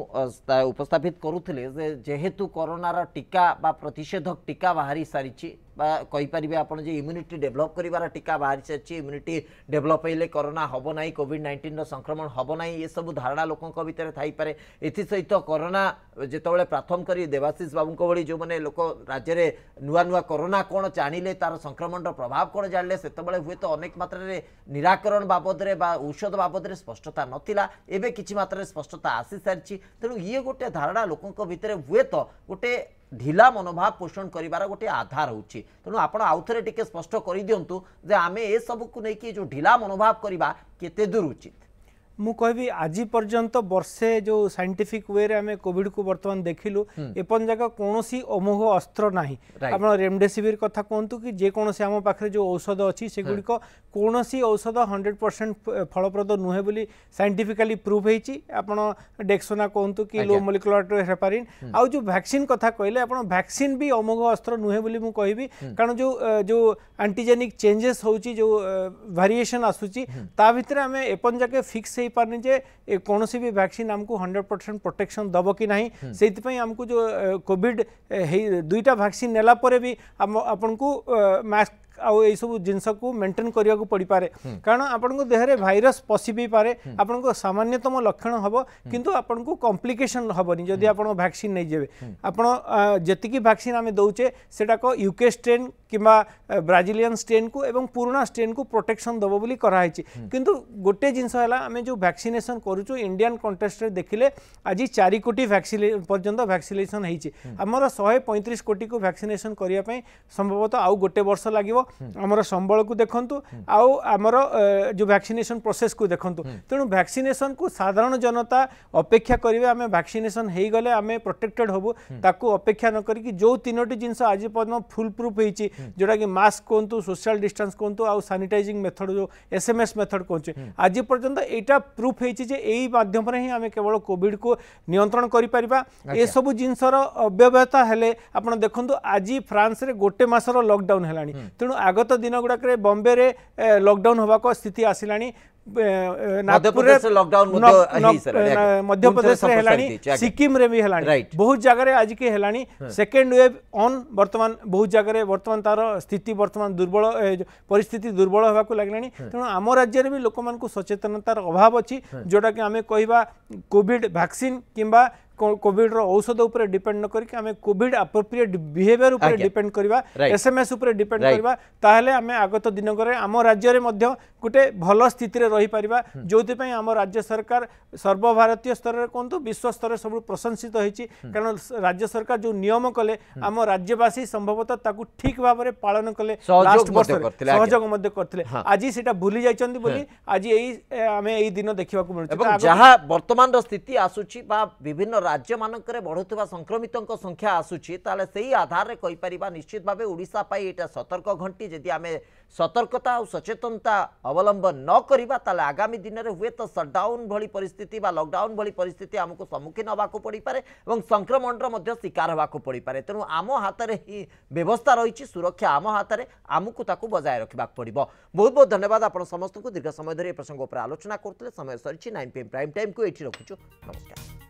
ଉପସ୍ଥାପିତ କରୁଥିଲି ଯେ ଯେହେତୁ କରୋନାର ଟୀକା ବା ପ୍ରତିଷେଧକ ଟୀକା ବାହାରି ସାରିଛି বা কইপারে আপনার যে ইম্যুনিটি ডেভেলপ করবার টিকা বাহারি সারিছে ইম্যুনিটি ডেভেলপ হইলে করোনা হব না কোভিড নাইন্টিন্র সংক্রমণ হব না এসব ধারণা লোক ভিতরে থাইপরে এসহিত করোনা যেতবে প্রাথম করে দেবাশিষ বাবুঙ্ ভি যে লোক রাজ্যের নূয়া নূয়া করোনা কোণ জাঁলে তার সংক্রমণর প্রভাব কোণ জাঁলে সেতবে হুয়েত অনেক মাত্রায় নিরাকরণ বাবদরে বা ঔষধ বাবদরে স্পষ্টতা নথিলা এবে কিছু মাত্রায় স্পষ্টতা আসি সারিছে তেমন ইয়ে গোটে ধারণা লোক ভিতরে হুয়েত গোটে ঢিলা মনোভাব পোষণ করিবার গোটিଏ আধার হচ্ছে তেমন আপনার আউথরে টিকি স্পষ্ট করে দিও যে আমি এসবুক নেই যে ঢিলা মনোভাব করা কেতে দূর উচিত ମୁଁ କହିବି ଆଜି ପର୍ଯ୍ୟନ୍ତ ବର୍ଷେ ଯେଉଁ ସାଇଣ୍ଟିଫିକ୍ ୱେରେ ଆମେ କୋଭିଡ୍କୁ ବର୍ତ୍ତମାନ ଦେଖିଲୁ ଏପର୍ଯ୍ୟନ୍ତ ଯାକ କୌଣସି ଅମୋଘ ଅସ୍ତ୍ର ନାହିଁ ଆପଣ ରେମଡେସିଭିର କଥା କୁହନ୍ତୁ କି ଯେକୌଣସି ଆମ ପାଖରେ ଯେଉଁ ଔଷଧ ଅଛି ସେଗୁଡ଼ିକ କୌଣସି ଔଷଧ ହଣ୍ଡ୍ରେଡ଼ ପରସେଣ୍ଟ ଫଳପ୍ରଦ ନୁହେଁ ବୋଲି ସାଇଣ୍ଟିଫିକାଲି ପ୍ରୁଭ୍ ହେଇଛି ଆପଣ ଡେକ୍ସୋନା କୁହନ୍ତୁ କି ଲୋ ମଲିକୁଲାର ହେପାରିନ୍ ଆଉ ଯେଉଁ ଭ୍ୟାକ୍ସିନ୍ କଥା କହିଲେ ଆପଣ ଭ୍ୟାକ୍ସିନ୍ ବି ଅମୋଘ ଅସ୍ତ୍ର ନୁହେଁ ବୋଲି ମୁଁ କହିବି କାରଣ ଯେଉଁ ଯେଉଁ ଆଣ୍ଟିଜେନିକ୍ ଚେଞ୍ଜେସ୍ ହେଉଛି ଯେଉଁ ଭାରିଏସନ୍ ଆସୁଛି ତା ଭିତରେ ଆମେ ଏପର୍ଯ୍ୟନ୍ତ ଯାକେ ଫିକ୍ସ ହେଇ पारे कौन भी भैक्सीन आमको हंड्रेड परसेंट प्रोटेक्शन दब कि ना से आमको जो कॉविड दुईटा भैक्सीन नेलापर भी आपन को आई सब जिनस मेन्टेन करने को पड़पे कारण आपण देहर भाईरस पशि भी पारे आपण को सामान्यतम लक्षण हम कि आपन को कम्प्लिकेसन हेनी जदि आप भैक्सीन नहीं जेबे जी भैक्सीन आम दौचे सेटाक यूके स्ट्रेन कि ब्राजिलियन स्ट्रेन को एवं पुराणा स्ट्रेन को प्रोटेक्शन दबो बोली कराई कि गोटे जिनस है जो भैक्सीनेसन कर इंडियान कंटेस्ट देखिले आज चार कोटी भैक्सी पर्यटन भैक्सीनेसन होमर शहे पैंतीस कोटी को भैक्सीनेसन करने संभवतः आउ गोटे वर्ष लगे ଆମର ସମ୍ବଳକୁ ଦେଖନ୍ତୁ ଆଉ ଆମର ଯେଉଁ ଭ୍ୟାକ୍ସିନେସନ୍ ପ୍ରୋସେସ୍କୁ ଦେଖନ୍ତୁ ତେଣୁ ଭ୍ୟାକ୍ସିନେସନ୍କୁ ସାଧାରଣ ଜନତା ଅପେକ୍ଷା କରିବେ ଆମେ ଭ୍ୟାକ୍ସିନେସନ୍ ହେଇଗଲେ ଆମେ ପ୍ରୋଟେକ୍ଟେଡ୍ ହେବୁ ତାକୁ ଅପେକ୍ଷା ନ କରିକି ଯେଉଁ ତିନୋଟି ଜିନିଷ ଆଜି ପର୍ଯ୍ୟନ୍ତ ଫୁଲ୍ ପ୍ରୁଫ୍ ହେଇଛି ଯେଉଁଟାକି ମାସ୍କ କୁହନ୍ତୁ ସୋସିଆଲ୍ ଡିଷ୍ଟାନ୍ସ କୁହନ୍ତୁ ଆଉ ସାନିଟାଇଜିଂ ମେଥଡ଼ ଯେଉଁ ଏସ୍ ଏମ୍ ଏସ୍ ମେଥଡ଼ କହୁଛି ଆଜି ପର୍ଯ୍ୟନ୍ତ ଏଇଟା ପ୍ରୁଫ୍ ହେଇଛି ଯେ ଏଇ ମାଧ୍ୟମରେ ହିଁ ଆମେ କେବଳ କୋଭିଡ଼କୁ ନିୟନ୍ତ୍ରଣ କରିପାରିବା ଏସବୁ ଜିନିଷର ଅବ୍ୟବହତା ହେଲେ ଆପଣ ଦେଖନ୍ତୁ ଆଜି ଫ୍ରାନ୍ସରେ ଗୋଟେ ମାସର ଲକଡାଉନ୍ ହେଲାଣି ତେଣୁ আগত দিন গুড়াকে বম্বে লকডাউন হওয়া স্থিতি আসিলা मध्यप्रदेश सिक्किम रे भी है बहुत जगह आज के है सेकेंड वेव ऑन बर्तमान बहुत जगह बर्तमान तार स्थित बर्तमान दुर्बल परिस्थिति दुर्बल होगा लगला तेणु आम राज्य में भी लोक सचेतनतार अभाव अच्छी जोटा कि आम कह कोविड भैक्सीन किंवा କୋଭିଡର ଔଷଧ ଉପରେ ଡିପେଣ୍ଡ ନ କରିକି ଆମେ କୋଭିଡ ଆପ୍ରୋପ୍ରିଏଟ୍ ବିହେଭିଅର ଉପରେ ଡିପେଣ୍ଡ କରିବା ଏସ୍ଏମ୍ଏସ୍ ଉପରେ ଡିପେଣ୍ଡ କରିବା ତାହେଲେ ଆମେ ଆଗତ ଦିନକରେ ଆମ ରାଜ୍ୟରେ ମଧ୍ୟ ଗୋଟେ ଭଲ ସ୍ଥିତିରେ ରହିପାରିବା ଯେଉଁଥିପାଇଁ ଆମ ରାଜ୍ୟ ସରକାର ସର୍ବଭାରତୀୟ ସ୍ତରରେ କୁହନ୍ତୁ ବିଶ୍ୱ ସ୍ତରରେ ସବୁ ପ୍ରଶଂସିତ ହୋଇଛି କାରଣ ରାଜ୍ୟ ସରକାର ଯେଉଁ ନିୟମ କଲେ ଆମ ରାଜ୍ୟବାସୀ ସମ୍ଭବତଃ ତାକୁ ଠିକ ଭାବରେ ପାଳନ କଲେ ଲାଷ୍ଟ ବର୍ଷରେ ସହଯୋଗ ମଧ୍ୟ କରିଥିଲେ ଆଜି ସେଟା ଭୁଲି ଯାଇଛନ୍ତି ବୋଲି ଆଜି ଏଇ ଆମେ ଏଇ ଦିନ ଦେଖିବାକୁ ମିଳୁଛି ଯାହା ବର୍ତ୍ତମାନର ସ୍ଥିତି ଆସୁଛି ବା ବିଭିନ୍ନ ରାଜ୍ୟମାନଙ୍କରେ ବଢ଼ୁଥିବା ସଂକ୍ରମିତଙ୍କ ସଂଖ୍ୟା ଆସୁଛି ତାହେଲେ ସେହି ଆଧାରରେ କହିପାରିବା ନିଶ୍ଚିତ ଭାବେ ଓଡ଼ିଶା ପାଇଁ ଏଇଟା ସତର୍କ ଘଣ୍ଟି ଯଦି ଆମେ ସତର୍କତା ଆଉ ସଚେତନତା ଅବଲମ୍ବନ ନ କରିବା ତାହେଲେ ଆଗାମୀ ଦିନରେ ହୁଏତ ସଟ୍ଡାଉନ୍ ଭଳି ପରିସ୍ଥିତି ବା ଲକ୍ଡାଉନ୍ ଭଳି ପରିସ୍ଥିତି ଆମକୁ ସମ୍ମୁଖୀନ ହେବାକୁ ପଡ଼ିପାରେ ଏବଂ ସଂକ୍ରମଣର ମଧ୍ୟ ଶିକାର ହେବାକୁ ପଡ଼ିପାରେ ତେଣୁ ଆମ ହାତରେ ହିଁ ବ୍ୟବସ୍ଥା ରହିଛି ସୁରକ୍ଷା ଆମ ହାତରେ ଆମକୁ ତାକୁ ବଜାୟ ରଖିବାକୁ ପଡ଼ିବ ବହୁତ ବହୁତ ଧନ୍ୟବାଦ ଆପଣ ସମସ୍ତଙ୍କୁ ଦୀର୍ଘ ସମୟ ଧରି ଏ ପ୍ରସଙ୍ଗ ଉପରେ ଆଲୋଚନା କରୁଥିଲେ ସମୟ ସରିଛି ନାଇନ୍ ପି ପ୍ରାଇମ୍ ଟାଇମ୍କୁ ଏଇଠି ରଖୁଛୁ ନମସ୍କାର